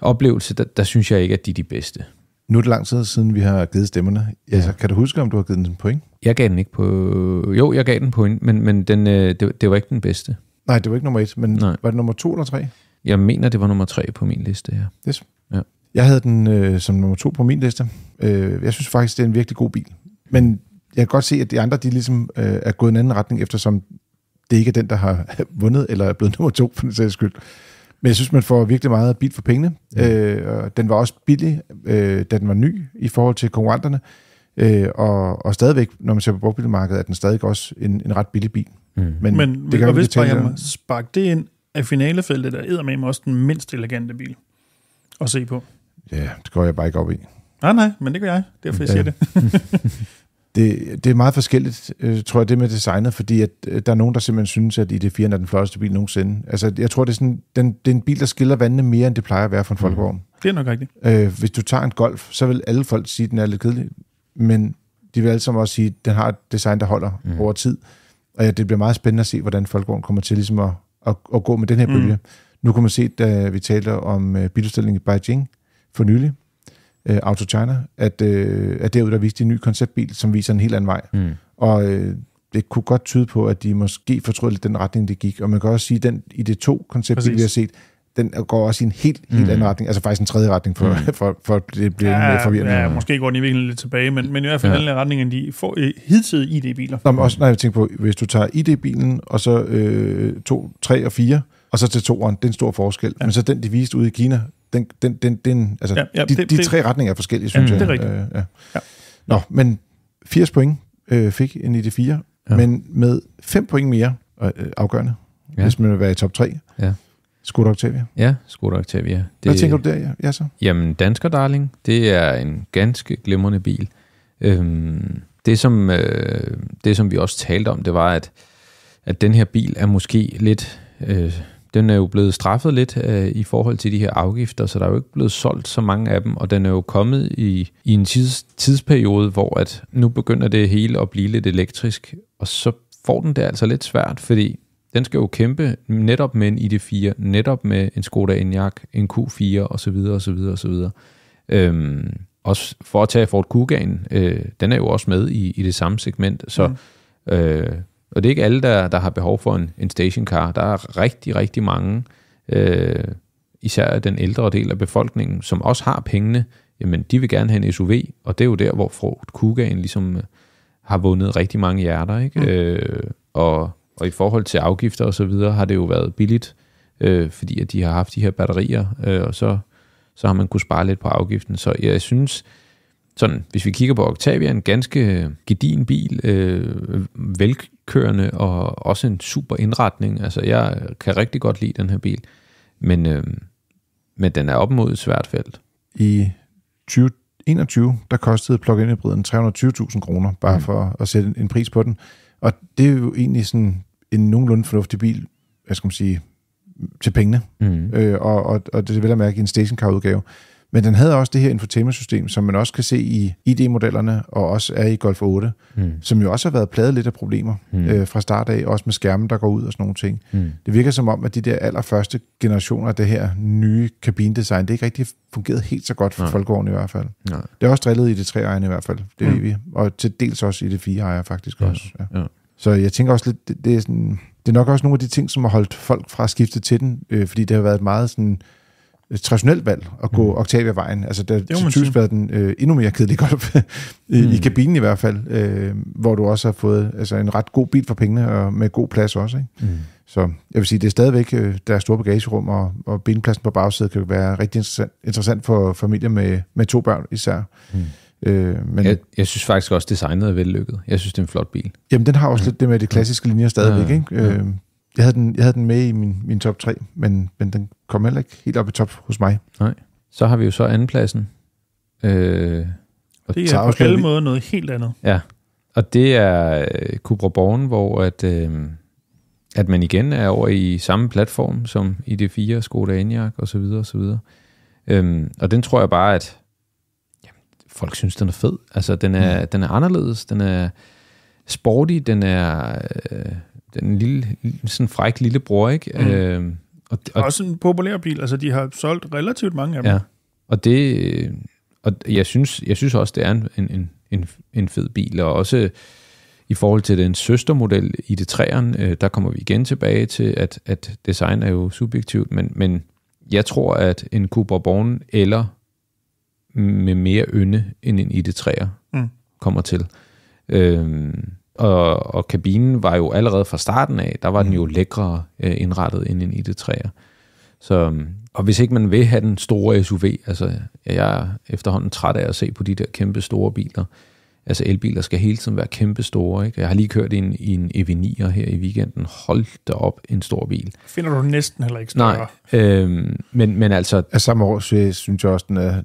oplevelse, der, der synes jeg ikke, at de er de bedste. Nu er det lang tid siden, vi har givet stemmerne. Ja. Altså, kan du huske, om du har givet den en point? Jeg gav den ikke på... Jo, jeg gav den point, men, men den, øh, det, det var ikke den bedste. Nej, det var ikke nummer et, men Nej. var det nummer to eller tre? Jeg mener, det var nummer tre på min liste her. Ja. Yes. Ja. Jeg havde den øh, som nummer to på min liste. Øh, jeg synes faktisk, det er en virkelig god bil. Men jeg kan godt se, at de andre de ligesom, øh, er gået en anden retning, eftersom det ikke er den, der har [laughs] vundet eller er blevet [laughs] nummer to, for den sags skyld. Men jeg synes, man får virkelig meget bil for pengene. Mm. Øh, og den var også billig, øh, da den var ny i forhold til konkurrenterne. Øh, og, og stadigvæk, når man ser på brugtbilmarkedet, er den stadig også en, en ret billig bil. Mm. Men, Men det kan vi ikke jeg må sparke det ind af finalefeltet, der er med også den mindst elegante bil at se på. Ja, det går jeg bare ikke op i. Nej, nej, men det gør jeg. Derfor jeg siger det. [laughs] det, det er meget forskelligt, øh, tror jeg, det med designet, fordi at, øh, der er nogen, der simpelthen synes, at ID4 er den flotteste bil nogensinde. Altså, jeg tror, det er, sådan, den, det er en bil, der skiller vandene mere, end det plejer at være for en mm. folkevogn. Det er nok rigtigt. Øh, hvis du tager en Golf, så vil alle folk sige, at den er lidt kedelig, men de vil alle sammen også sige, at den har et design, der holder mm. over tid. Og ja, det bliver meget spændende at se, hvordan folkevogn kommer til ligesom at, at, at gå med den her mhm. bølge. Mm. Nu kan man se, da vi talte om øh, biludstillingen i Beijing for nylig, øh, Auto China, at, øh, at derude der viste de en ny konceptbil, som viser en helt anden vej. Mm. Og øh, det kunne godt tyde på, at de måske fortrød lidt den retning, det gik. Og man kan også sige, at den i det to konceptbil, vi har set, den går også i en helt, helt mm. anden retning, altså faktisk en tredje retning, for, mm. [laughs] for, for det bliver ja, mere forvirrende. Ja, måske går den i virkeligheden lidt tilbage, men, men i hvert fald ja. en anden retning, end de får, øh, hidtidige ID-biler. Nå, men også når jeg tænker på, hvis du tager ID-bilen, og så øh, to, tre og fire, og så til toeren, det er en stor forskel. Ja. Men så den, de viste ude i Kina, den, den, den, den, altså, ja, ja, de, det, de tre det, retninger er forskellige, synes ja, jeg. Det er rigtigt. Øh, ja. Ja. Nå, men 80 point øh, fik en i fire, ja. men med 5 point mere øh, afgørende, ja. hvis man vil være i top 3. Ja. Skoda Octavia? Ja, Skoda Octavia. Det, Hvad tænker du der, ja, ja så? Jamen, Dansker Darling, det er en ganske glimrende bil. Øhm, det, som, øh, det, som vi også talte om, det var, at, at den her bil er måske lidt øh, den er jo blevet straffet lidt øh, i forhold til de her afgifter, så der er jo ikke blevet solgt så mange af dem, og den er jo kommet i, i en tids, tidsperiode, hvor at nu begynder det hele at blive lidt elektrisk, og så får den det altså lidt svært, fordi den skal jo kæmpe netop med en ID4, netop med en Skoda Enyaq, en Q4 osv. osv. osv. Øhm, også for at tage Ford Kugan, øh, den er jo også med i, i det samme segment, så mm. øh, og det er ikke alle, der, der har behov for en, en stationcar. Der er rigtig, rigtig mange, øh, især den ældre del af befolkningen, som også har pengene, jamen de vil gerne have en SUV, og det er jo der, hvor Ford Kugaen ligesom øh, har vundet rigtig mange hjerter. Ikke? Mm. Øh, og, og i forhold til afgifter og så videre, har det jo været billigt, øh, fordi at de har haft de her batterier, øh, og så, så har man kunne spare lidt på afgiften. Så jeg synes, øh, sådan, hvis vi kigger på Octavia, en ganske øh, gedin bil, øh, øh, velkørende og også en super indretning. Altså, jeg kan rigtig godt lide den her bil, men, øh, men den er op mod et svært felt. I 2021, der kostede plug-in hybriden 320.000 kroner, bare mm. for at sætte en pris på den. Og det er jo egentlig sådan en nogenlunde fornuftig bil, hvad skal man sige, til pengene. Mm. Øh, og, og, og det vil at mærke i en stationcar-udgave. Men den havde også det her infotainmentsystem, som man også kan se i ID-modellerne, og også er i Golf 8, mm. som jo også har været pladet lidt af problemer mm. øh, fra start af, også med skærmen, der går ud og sådan nogle ting. Mm. Det virker som om, at de der allerførste generationer af det her nye kabinedesign, det ikke rigtig fungeret helt så godt for Nej. i hvert fald. Nej. Det er også drillet i det tre ejerne i hvert fald, det mm. vi. Og til dels også i det fire ejer faktisk ja. også. Ja. Ja. Så jeg tænker også lidt, det, det, er sådan, det er nok også nogle af de ting, som har holdt folk fra at skifte til den, øh, fordi det har været meget sådan Øh, traditionelt valg at gå mm. Octavia-vejen. Altså, der har typisk været den øh, endnu mere kedelige golf, [laughs] I, mm. i kabinen i hvert fald, øh, hvor du også har fået altså, en ret god bil for pengene, og med god plads også. Ikke? Mm. Så jeg vil sige, det er stadigvæk, øh, der er store bagagerum, og, og benpladsen på bagsædet kan være rigtig interessant, interessant for familier med, med to børn især. Mm. Øh, men jeg, jeg synes faktisk også, designet er vellykket. Jeg synes, det er en flot bil. Jamen, den har også mm. lidt det med de klassiske linjer stadigvæk. Ja, ikke? Øh, jeg havde den, jeg havde den med i min, min top 3, men, men den kom heller ikke helt op i top hos mig. Nej. Så har vi jo så andenpladsen. Øh, og det er på alle måder noget helt andet. Ja, og det er øh, Kubra Born, hvor at, øh, at man igen er over i samme platform som ID4, Skoda Enyaq osv. så Øhm, og den tror jeg bare, at jamen, folk synes, den er fed. Altså, den er, mm. den er anderledes, den er sporty, den er øh, den lille, sådan fræk lille bror, ikke? Mm. Øh, og, og, også en populær bil, altså de har solgt relativt mange af dem. Ja, og det, øh, og jeg synes, jeg synes også, det er en, en, en, en fed bil, og også i forhold til den søstermodel i det træerne, øh, der kommer vi igen tilbage til, at, at design er jo subjektivt, men, men jeg tror, at en Cooper Born eller med mere ynde end en ID3'er mm. kommer til. Øh, og, og kabinen var jo allerede fra starten af, der var den mm. jo lækre øh, indrettet end en ID3'er. Så, øhm, og hvis ikke man vil have den store SUV, altså jeg er efterhånden træt af at se på de der kæmpe store biler, Altså elbiler skal hele tiden være kæmpe store. Ikke? Jeg har lige kørt en, en EV9'er her i weekenden. Hold da op, en stor bil. Finder du næsten heller ikke større. Nej, øhm, men, men altså... Af samme år synes jeg også, den er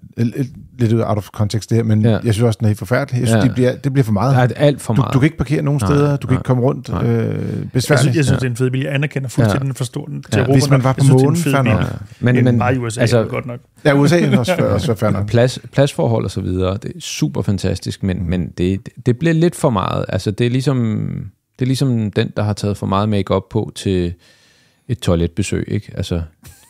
lidt out of context det her, men ja. jeg synes også, den er helt forfærdelig. Jeg synes, ja. det, bliver, det bliver for meget. Det er alt for meget. Du, du kan ikke parkere nogen steder, nej, du kan nej, ikke komme rundt øh, besværligt. Jeg synes, jeg synes ja. det er en fed bil. Jeg anerkender fuldstændig, ja. den forstår den til ja. Europa. Hvis man var på månen, fair nok. Ja. Men, men, men, i USA, altså, er godt nok. Ja, USA er også, også fair nok. Plads, pladsforhold og så videre, det er super fantastisk, men, men det, det bliver lidt for meget. Altså, det er ligesom, det er ligesom den, der har taget for meget makeup på til et toiletbesøg, ikke? Altså,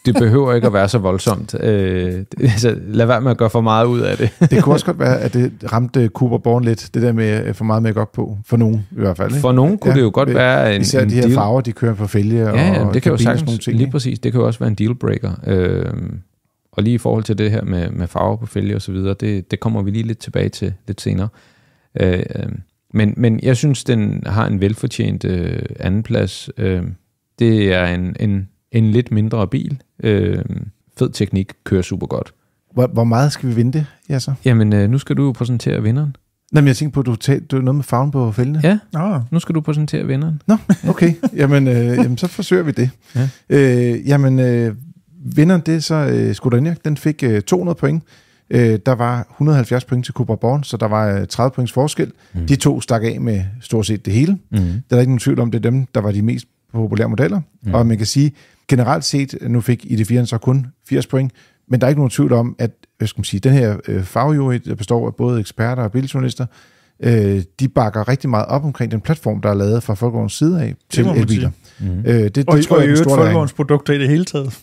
det behøver ikke at være så voldsomt. Øh, altså, lad være med at gøre for meget ud af det. det kunne også godt være, at det ramte Cooper Born lidt, det der med øh, for meget makeup på. For nogen i hvert fald. Ikke? For nogen kunne ja, det jo godt være en Især en de her deal. farver, de kører på fælge. Ja, ja og det kan jo sagtens, ting, lige præcis, det kan jo også være en dealbreaker. Øh, og lige i forhold til det her med, med farver på fælge og så videre, det, det kommer vi lige lidt tilbage til lidt senere. Øh, øh, men, men jeg synes, den har en velfortjent øh, andenplads. Øh, det er en, en, en lidt mindre bil. Øh, fed teknik, kører super godt. Hvor, hvor meget skal vi vente, ja så? Jamen, øh, nu skal du jo præsentere vinderen. Nej, men jeg tænker på, at du, tæ- du er noget med farven på fældene. Ja, oh. nu skal du præsentere vinderen. Nå, okay. jamen, øh, jamen, så forsøger vi det. Ja. Øh, jamen, øh, vinderen, det er så øh, Skudernjak. Den fik øh, 200 point. Øh, der var 170 point til Cobra Born, så der var 30 øh, points forskel. Mm. De to stak af med stort set det hele. Mm. Der er ikke nogen tvivl om, det er dem, der var de mest populære modeller. Mm. Og man kan sige, generelt set, øh, nu fik id 4 så kun 80 point, men der er ikke nogen tvivl om, at øh, hvad skal man sige, den her øh, fagjury, der består af både eksperter og biljournalister, øh, de bakker rigtig meget op omkring den platform, der er lavet fra Folkevogns side af til elbiler. Sige. Mm. Øh, det, det og, tror og jeg, øvrigt folkevognsprodukter i det hele taget.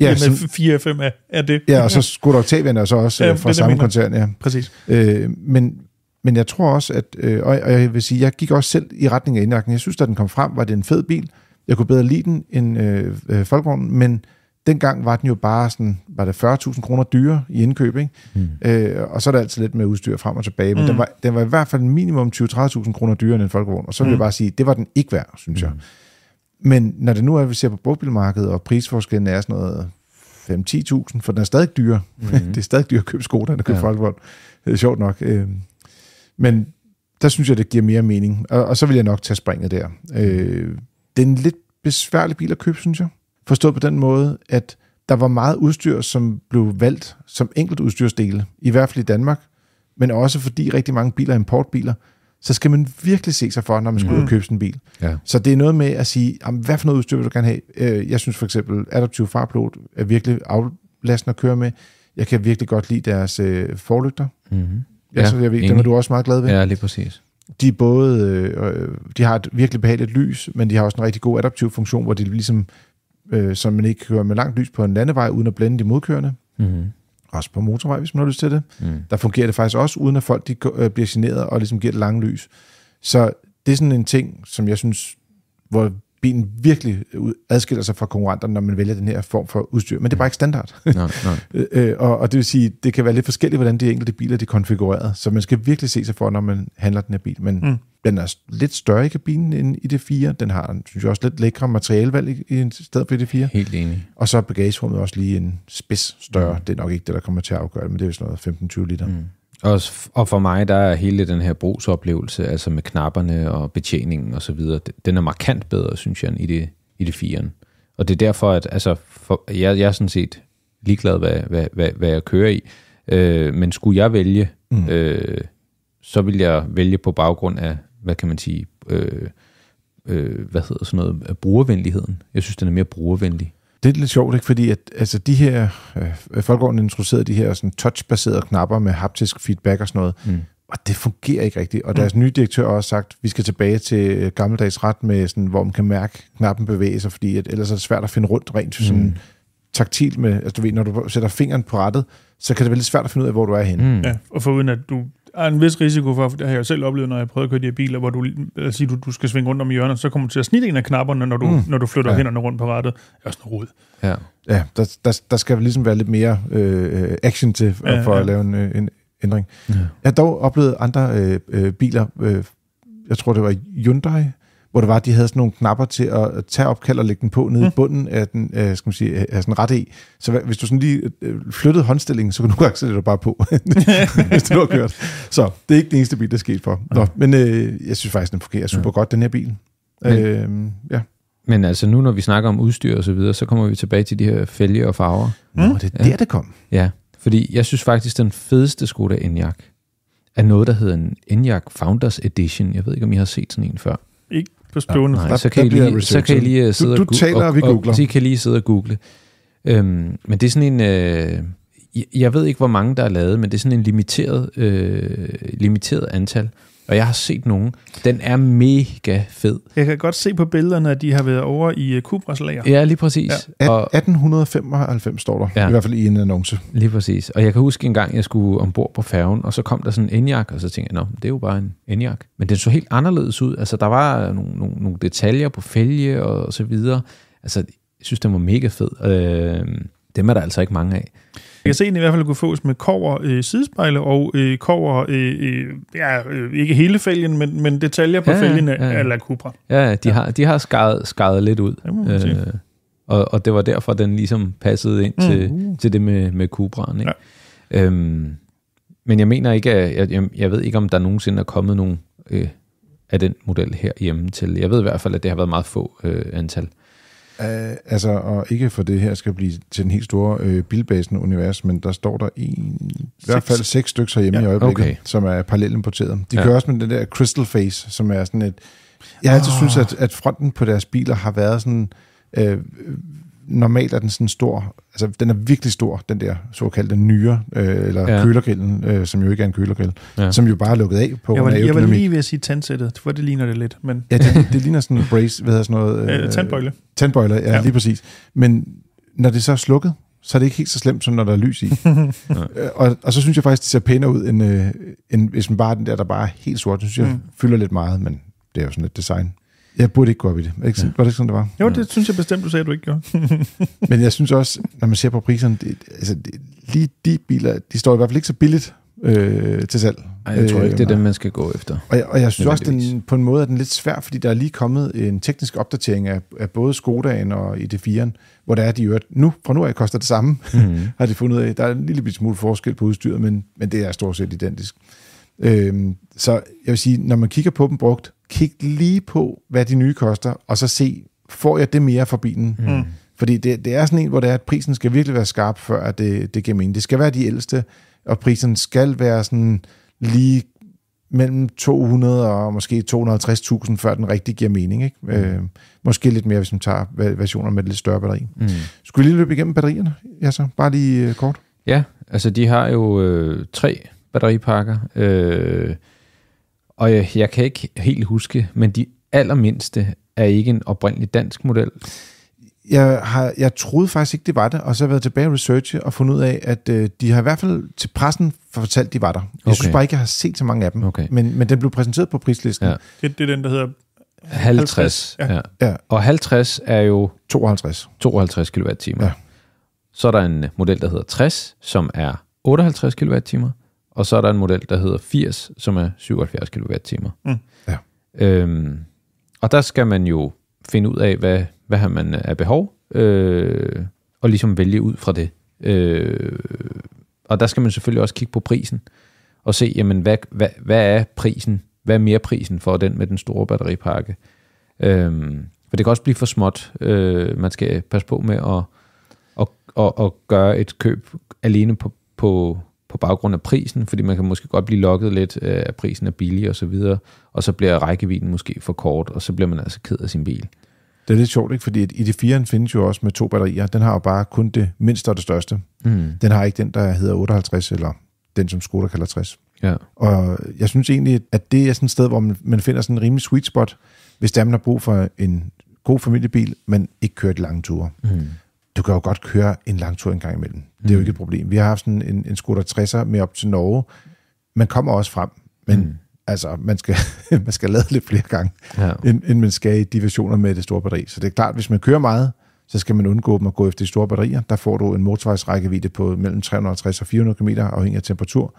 ja, med 4-5 er, er det. Ja, og så skulle Octavian er så også ja, øh, fra det, samme koncern. Ja. Præcis. Øh, men, men jeg tror også, at, øh, og, jeg vil sige, jeg gik også selv i retning af indjakken. Jeg synes, da den kom frem, var det en fed bil. Jeg kunne bedre lide den end øh, øh, Folkevognen, men dengang var den jo bare sådan, var det 40.000 kroner dyre i indkøb, ikke? Mm. Øh, og så er der altid lidt med udstyr frem og tilbage, men mm. den, var, den var i hvert fald minimum 20-30.000 kroner dyrere end en folkevogn, og så vil mm. jeg bare sige, det var den ikke værd, synes mm. jeg. Men når det nu er, at vi ser på brugbilmarkedet, og prisforskellen er sådan noget 5-10.000, for den er stadig dyr. Mm-hmm. [laughs] det er stadig dyre at købe Skoda, end at købe ja. Volkswagen. Det er sjovt nok. Øh, men der synes jeg, det giver mere mening. Og, og så vil jeg nok tage springet der. Øh, det er en lidt besværlig bil at købe, synes jeg. Forstået på den måde, at der var meget udstyr, som blev valgt som enkelt udstyrsdele, i hvert fald i Danmark, men også fordi rigtig mange biler er importbiler, så skal man virkelig se sig for, når man skal mm. ud og mm. købe sådan en bil. Ja. Så det er noget med at sige, hvad for noget udstyr vil du gerne have? Øh, jeg synes for eksempel, adaptiv farplot er virkelig aflastende at køre med. Jeg kan virkelig godt lide deres øh, forlygter. Mm-hmm. Ja, så jeg ved, dem er du også meget glad ved. Ja, lige præcis. De, er både, øh, øh, de har et virkelig behageligt lys, men de har også en rigtig god adaptiv funktion, hvor de ligesom, øh, så man ikke kører med langt lys på en landevej, uden at blande de modkørende. Mm-hmm også på motorvej, hvis man har lyst til det. Mm. Der fungerer det faktisk også, uden at folk de, øh, bliver generet og ligesom giver det lange lys. Så det er sådan en ting, som jeg synes, hvor bilen virkelig adskiller sig fra konkurrenterne, når man vælger den her form for udstyr. Men det er bare ikke standard. Nej, nej. [laughs] Øh, øh, og, og det vil sige, det kan være lidt forskelligt, hvordan de enkelte biler de er konfigureret. Så man skal virkelig se sig for, når man handler den her bil. Men mm. den er lidt større i kabinen end i det 4. Den har, synes jeg, også lidt lækre materialevalg i, i stedet for det 4. Helt enig. Og så er bagagerummet også lige en spids større. Mm. Det er nok ikke det, der kommer til at afgøre det, men det er jo sådan noget 15-20 liter. Mm. Og, og for mig, der er hele den her brugsoplevelse, altså med knapperne og betjeningen osv., og den er markant bedre, synes jeg, i det, i det firen. Og det er derfor, at altså, for, jeg, jeg er sådan set ligeglad, hvad, hvad, hvad, hvad jeg kører i. Øh, men skulle jeg vælge, mm. øh, så vil jeg vælge på baggrund af, hvad kan man sige, øh, øh, hvad hedder sådan noget, brugervenligheden. Jeg synes, den er mere brugervenlig. Det er lidt sjovt, ikke? fordi at, altså, de her, øh, går introducerede de her sådan, touchbaserede knapper med haptisk feedback og sådan noget, mm. og det fungerer ikke rigtigt. Og mm. deres mm. nye direktør har også sagt, at vi skal tilbage til øh, gammeldags ret, med, sådan, hvor man kan mærke knappen bevæge sig, fordi at, ellers er det svært at finde rundt rent mm. sådan, taktilt med, altså du ved, når du sætter fingeren på rettet, så kan det være lidt svært at finde ud af, hvor du er henne. Mm. Ja, og foruden at du der er en vis risiko for, for det har jeg jo selv oplevet, når jeg prøver at køre de her biler, hvor du, lad sige, du, du skal svinge rundt om hjørnet, så kommer du til at snitte en af knapperne, når du, mm. når du flytter ja. hænderne rundt på rattet. Det er også noget Ja, ja der, der, der skal ligesom være lidt mere øh, action til, ja, for ja. at lave en, øh, en ændring. Ja. Jeg har dog oplevet andre øh, øh, biler, øh, jeg tror det var Hyundai, hvor det var, at de havde sådan nogle knapper til at tage opkald og lægge den på nede mm. i bunden af, den, øh, skal man sige, af sådan ret i. E. Så hvis du sådan lige øh, flyttede håndstillingen, så kunne du sætte det bare på, [laughs] hvis du har kørt. Så det er ikke den eneste bil, der sket for. Nå, men øh, jeg synes faktisk, den fungerer super godt, den her bil. Men, øh, ja. men altså nu, når vi snakker om udstyr og så videre, så kommer vi tilbage til de her fælge og farver. Nå, det er ja. der, det kom. Ja, fordi jeg synes faktisk, den fedeste Skoda Enyaq er noget, der hedder en Enyaq Founders Edition. Jeg ved ikke, om I har set sådan en før. Ikke på spørgene. Nej, så, kan der, I lige, så kan I lige uh, sidde du, du og, taler, og, og, vi googler. Og, de kan lige sidde og google. Øhm, men det er sådan en... Øh, jeg ved ikke, hvor mange der er lavet, men det er sådan en limiteret, øh, limiteret antal og jeg har set nogen. Den er mega fed. Jeg kan godt se på billederne, at de har været over i øh, Kubras lager. Ja, lige præcis. Ja. Og, 1895 står der, ja. i hvert fald i en annonce. Lige præcis. Og jeg kan huske en gang, jeg skulle ombord på færgen, og så kom der sådan en enjak, og så tænkte jeg, det er jo bare en enjak. Men den så helt anderledes ud. Altså, der var nogle, nogle, nogle detaljer på fælge og, og så videre. Altså, jeg synes, den var mega fed. Øh, dem er der altså ikke mange af. Jeg kan se, at den i hvert fald kunne fås med kover øh, sidespejle og øh, kover, øh, øh, ja, øh, ikke hele fælgen, men, men detaljer på ja, fælgen ja, ja. af La Cupra. Ja, de ja. har, de har skaret, skaret lidt ud. Det øh, og, og det var derfor, den ligesom passede ind mm. til, uh. til det med, med Cupraen. Ikke? Ja. Øhm, men jeg mener ikke, at, jeg, jeg, jeg ved ikke, om der nogensinde er kommet nogen øh, af den model her hjemme til. Jeg ved i hvert fald, at det har været meget få øh, antal. Uh, altså, og ikke for det her skal blive til den helt store uh, øh, bilbasen-univers, men der står der en, i hvert fald seks stykker herhjemme ja, i øjeblikket, okay. som er parallelt importeret. De ja. gør også med den der Crystal Face, som er sådan et... Jeg har altid oh. Ah. synes, at, at fronten på deres biler har været sådan... Øh, normalt er den sådan stor, altså den er virkelig stor, den der såkaldte nyre, øh, eller ja. kølergrillen, øh, som jo ikke er en kølergrill, ja. som jo bare er lukket af på jeg var, jeg var lige ved at sige tandsættet, for det ligner det lidt. Men... Ja, det, det ligner sådan en brace, hvad hedder sådan noget? Øh, øh, tandbøjle. Tandbøjle, ja, ja, lige præcis. Men når det så er slukket, så er det ikke helt så slemt, som når der er lys i. [laughs] Øh, og, og så synes jeg faktisk, det ser pænere ud, end, øh, end hvis man bare den der, der bare er helt sort. Det synes jeg mm. fylder lidt meget, men det er jo sådan lidt design. Jeg burde ikke gå op i det. Ikke, ja. Var det ikke sådan, det var? Jo, det ja. synes jeg bestemt, du sagde, du ikke gjorde. [laughs] Men jeg synes også, når man ser på priserne, det, altså, det, lige de biler, de står i hvert fald ikke så billigt øh, til salg. Ej, jeg tror ikke, øh, det er øh, dem, man skal gå efter. Og jeg, og jeg synes også, den, på en måde er den lidt svær, fordi der er lige kommet en teknisk opdatering af, af både Skodaen og ID4'en, hvor der er de øvrigt, nu, fra nu af koster det samme, mm-hmm. [laughs] har de fundet af. Der er en lille smule forskel på udstyret, men, men det er stort set identisk. Øhm, så jeg vil sige, når man kigger på dem brugt, kig lige på, hvad de nye koster, og så se, får jeg det mere for bilen? Mm. mm. Fordi det, det er sådan en, hvor det er, at prisen skal virkelig være skarp, før det, det giver mening. Det skal være de ældste, og prisen skal være sådan lige mellem 200 og måske 250.000, før den rigtig giver mening. Ikke? Mm. Øh, måske lidt mere, hvis man tager versioner med lidt større batteri. Mm. Skulle vi lige løbe igennem batterierne? Ja, så bare lige øh, kort. Ja, altså de har jo øh, tre batteripakker. Øh, og jeg, jeg kan ikke helt huske, men de allermindste er ikke en oprindelig dansk model. Jeg, har, jeg troede faktisk ikke, det var det, og så har jeg været tilbage og researche og fundet ud af, at øh, de har i hvert fald til pressen fortalt, de var der. Jeg okay. synes bare ikke, jeg har set så mange af dem, okay. men, men den blev præsenteret på prislisten. Ja. Det, det er den, der hedder 50. 50 ja. Ja. Og 50 er jo... 52. 52 kWh. Ja. Så er der en model, der hedder 60, som er 58 kWh og så er der en model, der hedder 80, som er 77 kWh. Mm. Ja. Øhm, og der skal man jo finde ud af, hvad, hvad har man øh, af behov, øh, og ligesom vælge ud fra det. Øh, og der skal man selvfølgelig også kigge på prisen, og se, jamen, hvad, hvad, hvad er prisen, hvad er mere prisen for den med den store batteripakke? Øh, for det kan også blive for småt. Øh, man skal passe på med at, at, at, at gøre et køb alene på, på på baggrund af prisen, fordi man kan måske godt blive lokket lidt af, øh, at prisen er billig og så videre, og så bliver rækkevidden måske for kort, og så bliver man altså ked af sin bil. Det er lidt sjovt, ikke? fordi ID4'en findes jo også med to batterier. Den har jo bare kun det mindste og det største. Mm. Den har ikke den, der hedder 58, eller den, som Skoda kalder 60. Ja. Og jeg synes egentlig, at det er sådan et sted, hvor man finder sådan en rimelig sweet spot, hvis der man har brug for en god familiebil, men ikke kører de lange ture. Mm du kan jo godt køre en lang tur en gang imellem. Det er jo mm. ikke et problem. Vi har haft sådan en, en scooter 60'er med op til Norge. Man kommer også frem, men mm. altså, man skal, [laughs] man skal lade lidt flere gange, ja. end, end man skal i de versioner med det store batteri. Så det er klart, hvis man kører meget, så skal man undgå dem at gå efter de store batterier. Der får du en motorvejsrækkevidde på mellem 350 og 400 km, afhængig af temperatur.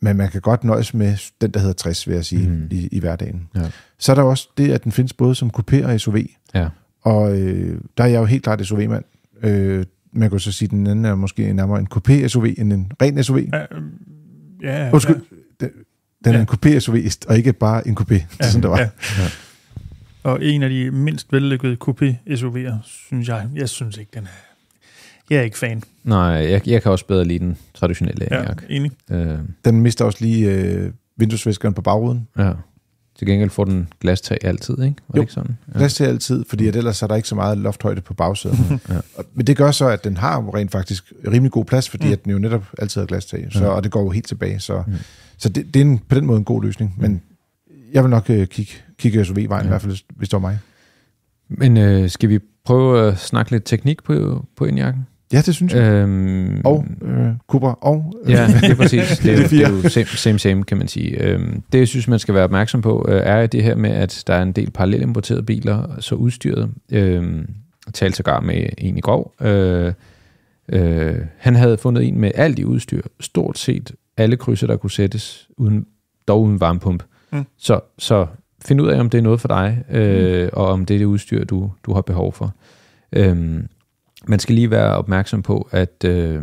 Men man kan godt nøjes med den, der hedder 60, vil jeg sige, mm. i, i hverdagen. Ja. Så er der også det, at den findes både som coupé og SUV. Ja. Og øh, der er jeg jo helt klart SUV-mand. Øh, man kan så sige, at den anden er måske nærmere en coupé-SUV end en ren SUV. Øhm, ja, ja, Undskyld, yeah. den er en coupé-SUV, og ikke bare en coupé. Det er sådan, det var. Ja. Og en af de mindst vellykkede coupé-SUV'er, synes jeg. Jeg synes ikke, den er... Jeg er ikke fan. Nej, jeg, jeg kan også bedre lide den traditionelle ja, enig. Øh. Den mister også lige øh, vinduesviskeren på bagruden. Ja. Til gengæld får den glastag altid, ikke? Var jo, ikke sådan? Ja. glastag altid, fordi at ellers er der ikke så meget lofthøjde på bagsiden. [laughs] ja. Men det gør så, at den har rent faktisk rimelig god plads, fordi mm. at den jo netop altid har glastag, så, ja. og det går jo helt tilbage. Så, mm. så det, det er en, på den måde en god løsning, mm. men jeg vil nok øh, kigge, kigge SUV-vejen, ja. i hvert fald hvis det var mig. Men øh, skal vi prøve at snakke lidt teknik på, på indjakken? Ja, det synes jeg. Øhm, og øh, Cooper og... Øh. Ja, det er [laughs] præcis. Det er, det er jo same, same, same, kan man sige. Øhm, det, jeg synes, man skal være opmærksom på, øh, er det her med, at der er en del parallelimporterede biler, så udstyret. Øh, talte sågar med en i går. Øh, øh, han havde fundet en med alt i udstyr. Stort set alle krydser, der kunne sættes, uden, dog uden varmepump. Mm. Så, så find ud af, om det er noget for dig, øh, mm. og om det er det udstyr, du, du har behov for. Øhm, man skal lige være opmærksom på, at øh,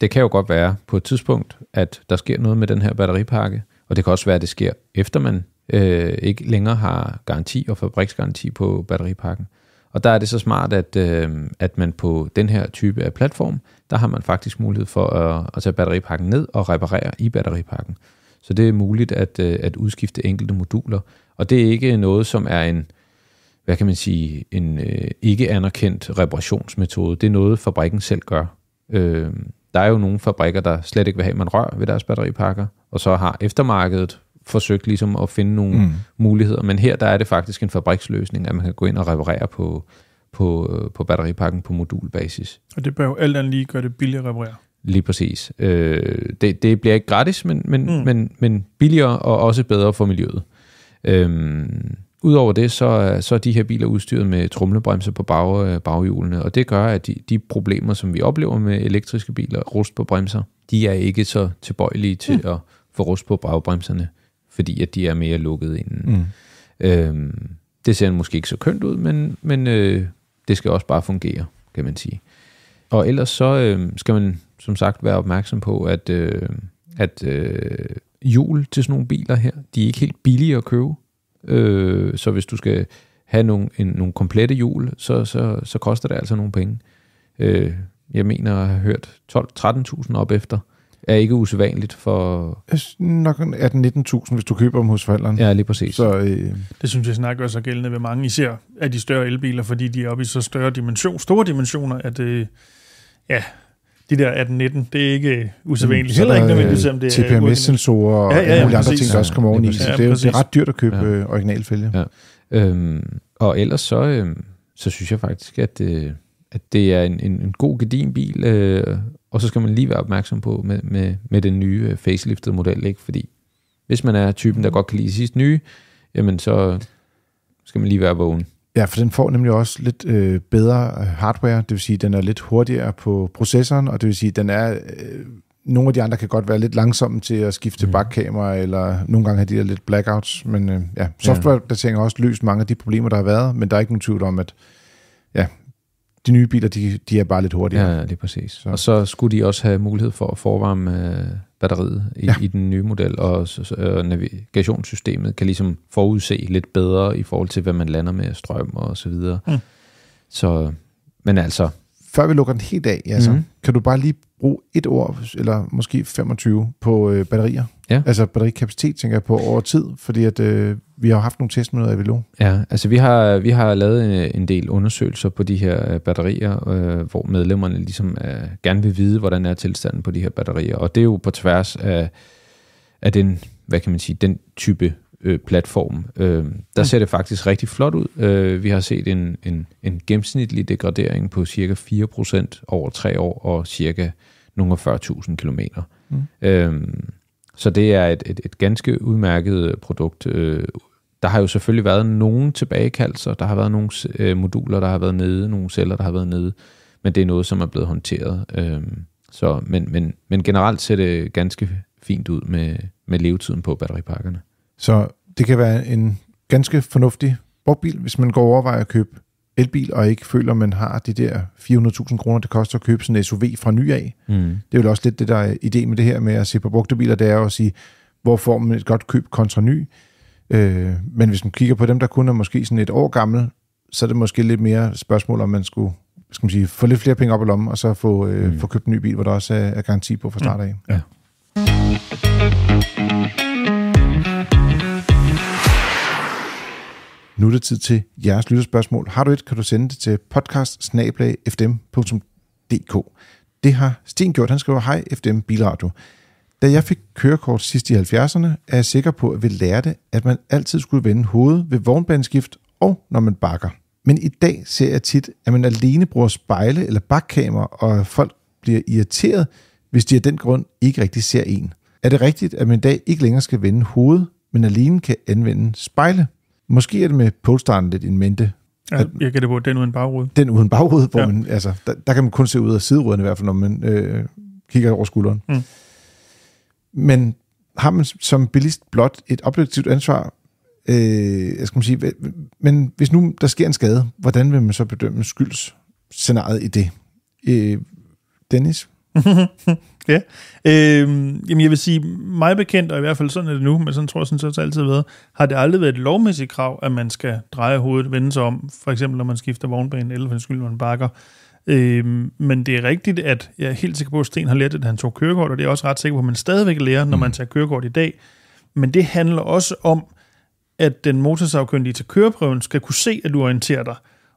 det kan jo godt være på et tidspunkt, at der sker noget med den her batteripakke, og det kan også være, at det sker efter man øh, ikke længere har garanti og fabriksgaranti på batteripakken. Og der er det så smart, at, øh, at man på den her type af platform, der har man faktisk mulighed for at, at tage batteripakken ned og reparere i batteripakken. Så det er muligt at, øh, at udskifte enkelte moduler. Og det er ikke noget, som er en, hvad kan man sige, en øh, ikke anerkendt reparationsmetode. Det er noget, fabrikken selv gør. Øh, der er jo nogle fabrikker, der slet ikke vil have, at man rør ved deres batteripakker, og så har eftermarkedet forsøgt ligesom at finde nogle mm. muligheder. Men her der er det faktisk en fabriksløsning, at man kan gå ind og reparere på, på, øh, på batteripakken på modulbasis. Og det bør jo alt andet lige gøre det billigere at reparere. Lige præcis. Øh, det, det bliver ikke gratis, men, men, mm. men, men billigere og også bedre for miljøet. Øh, Udover det, så, øh, så er de her biler udstyret med trumlebremser på bag, øh, baghjulene, og det gør, at de, de problemer, som vi oplever med elektriske biler, rust på bremser, de er ikke så tilbøjelige til mm. at få rust på bagbremserne, fordi at de er mere lukkede inden. Mm. Øhm, det ser måske ikke så kønt ud, men, men øh, det skal også bare fungere, kan man sige. Og ellers så øh, skal man som sagt være opmærksom på, at, øh, at øh, hjul til sådan nogle biler her, de er ikke helt billige at købe. Øh, så hvis du skal have nogle, en, nogle komplette hjul, så, så, så koster det altså nogle penge. Øh, jeg mener, at have hørt 12-13.000 op efter, er ikke usædvanligt for... Nok 18-19.000, hvis du køber dem hos forældrene. Ja, lige præcis. Så, øh... Det synes jeg snart gør sig gældende ved mange, især af de større elbiler, fordi de er oppe i så større dimension, store dimensioner, at, øh, ja, de der 18-19, det er ikke uh, usædvanligt. Mm, Heller ikke nødvendigvis, om det er... TPMS-sensorer og ja, ja, ja, mulige andre ting, der også kommer oveni. Ja, det, er, det er ret dyrt at købe ja. Øh, originalfælge. Ja. Øhm, og ellers så, øhm, så synes jeg faktisk, at, øh, at det er en, en, en god, gedin bil, øh, og så skal man lige være opmærksom på med, med, med den nye øh, faceliftede model, ikke? fordi hvis man er typen, der godt kan lide sidst nye, jamen så skal man lige være vågen. Ja, for den får nemlig også lidt øh, bedre øh, hardware, det vil sige, den er lidt hurtigere på processoren, og det vil sige, den er... Øh, nogle af de andre kan godt være lidt langsomme til at skifte mm. bagkamera, eller nogle gange har de der lidt blackouts, men øh, ja, der tænker også løst mange af de problemer, der har været, men der er ikke nogen tvivl om, at ja, de nye biler, de, de er bare lidt hurtigere. Ja, lige præcis. Så. Og så skulle de også have mulighed for at forvarme øh, batteriet i, ja. i den nye model, og øh, navigationssystemet kan ligesom forudse lidt bedre i forhold til, hvad man lander med strøm og så videre. Mm. Så, men altså... Før vi lukker den helt af, så mm. kan du bare lige bruge et ord, eller måske 25, på øh, batterier? Ja. Altså batterikapacitet, tænker jeg på, over tid, fordi at... Øh, vi har haft nogle testmøder i Velo. Ja, altså vi har, vi har lavet øh, en, del undersøgelser på de her øh, batterier, øh, hvor medlemmerne ligesom øh, gerne vil vide, hvordan er tilstanden på de her batterier. Og det er jo på tværs af, af den, hvad kan man sige, den type øh, platform. Øh, der ja. ser det faktisk rigtig flot ud. Øh, vi har set en, en, en gennemsnitlig degradering på cirka 4% over tre år og cirka nogle 40.000 km. Mm. Øhm, så det er et, et, et ganske udmærket øh, produkt, øh, der har jo selvfølgelig været nogle tilbagekaldelser, der har været nogle øh, moduler, der har været nede, nogle celler, der har været nede, men det er noget, som er blevet håndteret. Øh, så, men, men, men generelt ser det ganske fint ud med, med levetiden på batteripakkerne. Så det kan være en ganske fornuftig brugbil, hvis man går overvejer at købe elbil, og ikke føler, man har de der 400.000 kroner, det koster at købe sådan en SUV fra ny af. Mm. Det er jo også lidt det, der er idé med det her med at se på brugte biler, det er jo at sige, hvor får man et godt køb kontra ny? Øh, men hvis man kigger på dem, der kun er måske sådan et år gammel, så er det måske lidt mere spørgsmål, om man skulle skal man sige, få lidt flere penge op i lommen, og så få, øh, mm. få købt en ny bil, hvor der også er, er garanti på fra mm. start af. Ja. Nu er det tid til jeres lytterspørgsmål. Har du et, kan du sende det til podcast Det har Sten gjort. Han skriver, hej FDM Bilradio. Da jeg fik kørekort sidst i 70'erne, er jeg sikker på, at vi lærte, at man altid skulle vende hovedet ved vognbaneskift og når man bakker. Men i dag ser jeg tit, at man alene bruger spejle eller bakkamera, og folk bliver irriteret, hvis de af den grund ikke rigtig ser en. Er det rigtigt, at man i dag ikke længere skal vende hovedet, men alene kan anvende spejle? Måske er det med polstaren lidt en mente. Ja, jeg det på, den uden bagrude. Den uden bagrude, hvor ja. man, altså, der, der kan man kun se ud af sideruderne i hvert fald, når man øh, kigger over skulderen. Mm. Men har man som bilist blot et objektivt ansvar? Øh, jeg skal sige, men hvis nu der sker en skade, hvordan vil man så bedømme skyldsscenariet i det? Øh, Dennis? [laughs] ja. Øh, jamen jeg vil sige, mig bekendt, og i hvert fald sådan er det nu, men sådan tror jeg sådan set så altid været, har det aldrig været et lovmæssigt krav, at man skal dreje hovedet, vende sig om, for eksempel når man skifter vognbane, eller for skyld, man bakker. Øh, men det er rigtigt, at jeg er helt sikker på, at Sten har lært det, da han tog kørekort, og det er også ret sikker på, at man stadigvæk lærer, når mm. man tager kørekort i dag. Men det handler også om, at den motorsagkyndige til køreprøven skal kunne se, at du orienterer dig.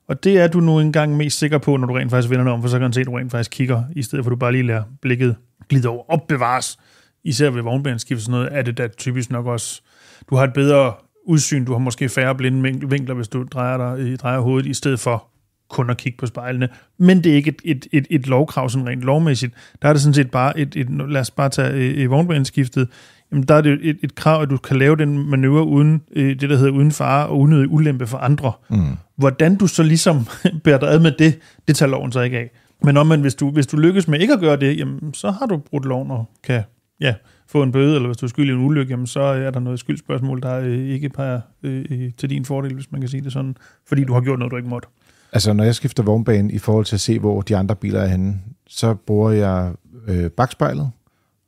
Og det er du nu engang mest sikker på, når du rent faktisk vender dig om, for så kan han se, at du rent faktisk kigger, i stedet for at du bare lige lader blikket glide over. bevares. Især ved vognbaneskift sådan noget, er det da typisk nok også... Du har et bedre udsyn, du har måske færre blinde vinkler, hvis du drejer, dig, øh, drejer hovedet, i stedet for kun at kigge på spejlene. Men det er ikke et, et, et, et lovkrav sådan rent lovmæssigt. Der er det sådan set bare et, et lad os bare tage øh, vognbaneskiftet, jamen der er det et, et krav, at du kan lave den manøvre uden øh, det, der hedder uden fare og unødig ulempe for andre. Mm. Hvordan du så ligesom [laughs] bærer dig ad med det, det tager loven så ikke af. Men om man, hvis, du, hvis du lykkes med ikke at gøre det, jamen, så har du brudt loven og kan ja, få en bøde, eller hvis du er skyld i en ulykke, jamen, så er der noget skyldspørgsmål, der øh, ikke peger øh, øh, til din fordel, hvis man kan sige det sådan, fordi du har gjort noget, du ikke måtte. Altså, når jeg skifter vognbane i forhold til at se, hvor de andre biler er henne, så bruger jeg øh, bagspejlet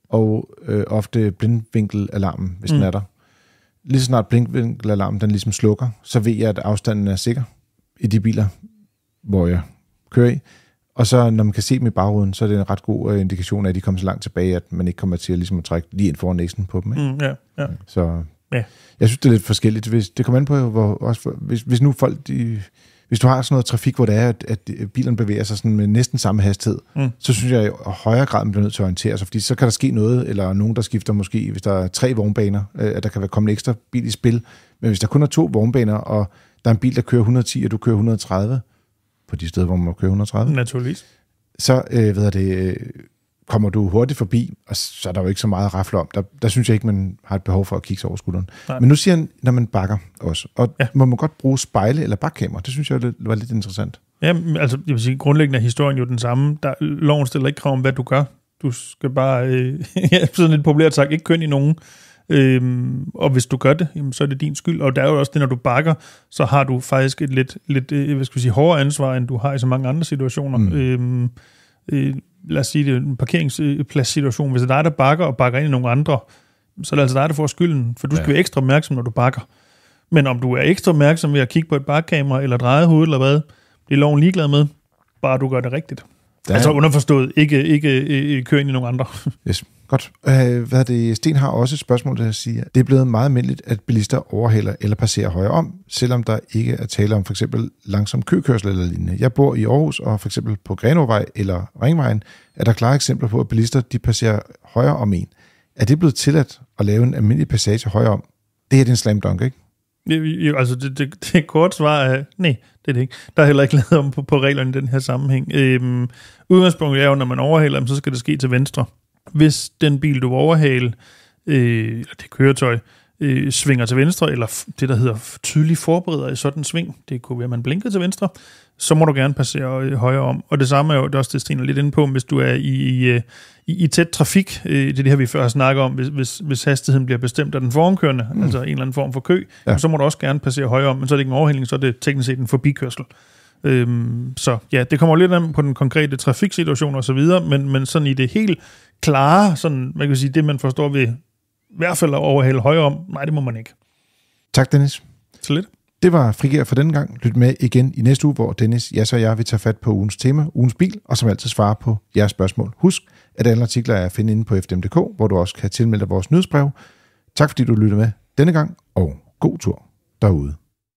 og øh, ofte blindvinkelalarmen, hvis mm. den er der. Lige så snart blindvinkelalarmen den ligesom slukker, så ved jeg, at afstanden er sikker i de biler, hvor jeg kører i. Og så når man kan se dem i bagruden, så er det en ret god øh, indikation af, at de kommer så langt tilbage, at man ikke kommer til at, ligesom, at trække lige ind foran næsen på dem. Ikke? Mm, ja, ja. Så ja. jeg synes, det er lidt forskelligt. Hvis, det kommer an på, hvor, også, hvis, hvis nu folk de, hvis du har sådan noget trafik, hvor det er, at, at bilen bevæger sig sådan med næsten samme hastighed, mm. så synes jeg, at højere grad man bliver nødt til at orientere sig, fordi så kan der ske noget, eller nogen, der skifter måske, hvis der er tre vognbaner, øh, at der kan være en ekstra bil i spil. Men hvis der kun er to vognbaner, og der er en bil, der kører 110, og du kører 130, på de steder, hvor man må køre 130. Naturligvis. Så, øh, ved jeg det, øh, kommer du hurtigt forbi, og så er der jo ikke så meget at om. Der, der synes jeg ikke, man har et behov for at kigge sig over skulderen. Nej. Men nu siger han, når man bakker også. Og ja. må man godt bruge spejle eller bakkamera? Det synes jeg var lidt interessant. Ja, altså jeg vil sige, grundlæggende er historien jo den samme. Der, loven stiller ikke krav om, hvad du gør. Du skal bare, øh, [laughs] sådan lidt populært sagt, ikke køn i nogen. Øhm, og hvis du gør det, jamen, så er det din skyld. Og der er jo også det, når du bakker, så har du faktisk et lidt, lidt øh, hvad skal vi sige, hårdere ansvar, end du har i så mange andre situationer. Mm. Øhm, øh, lad os sige det, en parkeringspladssituation, hvis det er dig, der bakker og bakker ind i nogle andre, så er det altså dig, der får skylden, for du ja. skal være ekstra opmærksom, når du bakker. Men om du er ekstra opmærksom ved at kigge på et bakkamera, eller dreje hovedet, eller hvad, det er loven ligeglad med, bare du gør det rigtigt. Der altså er... Altså underforstået, ikke, ikke, ikke, køre ind i nogen andre. Yes. Godt. Øh, hvad det? Sten har også et spørgsmål, der siger, det er blevet meget almindeligt, at bilister overhælder eller passerer højere om, selvom der ikke er tale om for eksempel langsom køkørsel eller lignende. Jeg bor i Aarhus, og for eksempel på Grenovej eller Ringvejen er der klare eksempler på, at bilister de passerer højere om en. Er det blevet tilladt at lave en almindelig passage højere om? Det er din slam dunk, ikke? Jo, altså det, det, det korte svar er, øh, nej, det er det ikke. Der er heller ikke lavet om på, på reglerne i den her sammenhæng. Øhm, udgangspunktet er jo, når man overhælder dem, så skal det ske til venstre hvis den bil, du overhaler, overhale, øh, eller det køretøj, øh, svinger til venstre, eller det, der hedder tydelig forbereder i sådan en sving, det kunne være, at man blinker til venstre, så må du gerne passere øh, højere om. Og det samme er jo det er også det, Sten er lidt inde på, hvis du er i, i, øh, i, i tæt trafik, øh, det er det her, vi før har snakket om, hvis, hvis, hvis hastigheden bliver bestemt af den forankørende, mm. altså en eller anden form for kø, ja. så må du også gerne passere højere om, men så er det ikke en overhældning, så er det teknisk set en forbikørsel. Øhm, så ja, det kommer lidt an på den konkrete trafiksituation og så videre, men, men sådan i det helt klare, sådan, man kan sige, det man forstår ved i hvert fald at overhale højre om. Nej, det må man ikke. Tak, Dennis. Så lidt. Det var Frigær for denne gang. Lyt med igen i næste uge, hvor Dennis, jeg og jeg vil tage fat på ugens tema, ugens bil, og som altid svare på jeres spørgsmål. Husk, at alle artikler er at finde inde på fdm.dk, hvor du også kan tilmelde dig vores nyhedsbrev. Tak fordi du lyttede med denne gang, og god tur derude.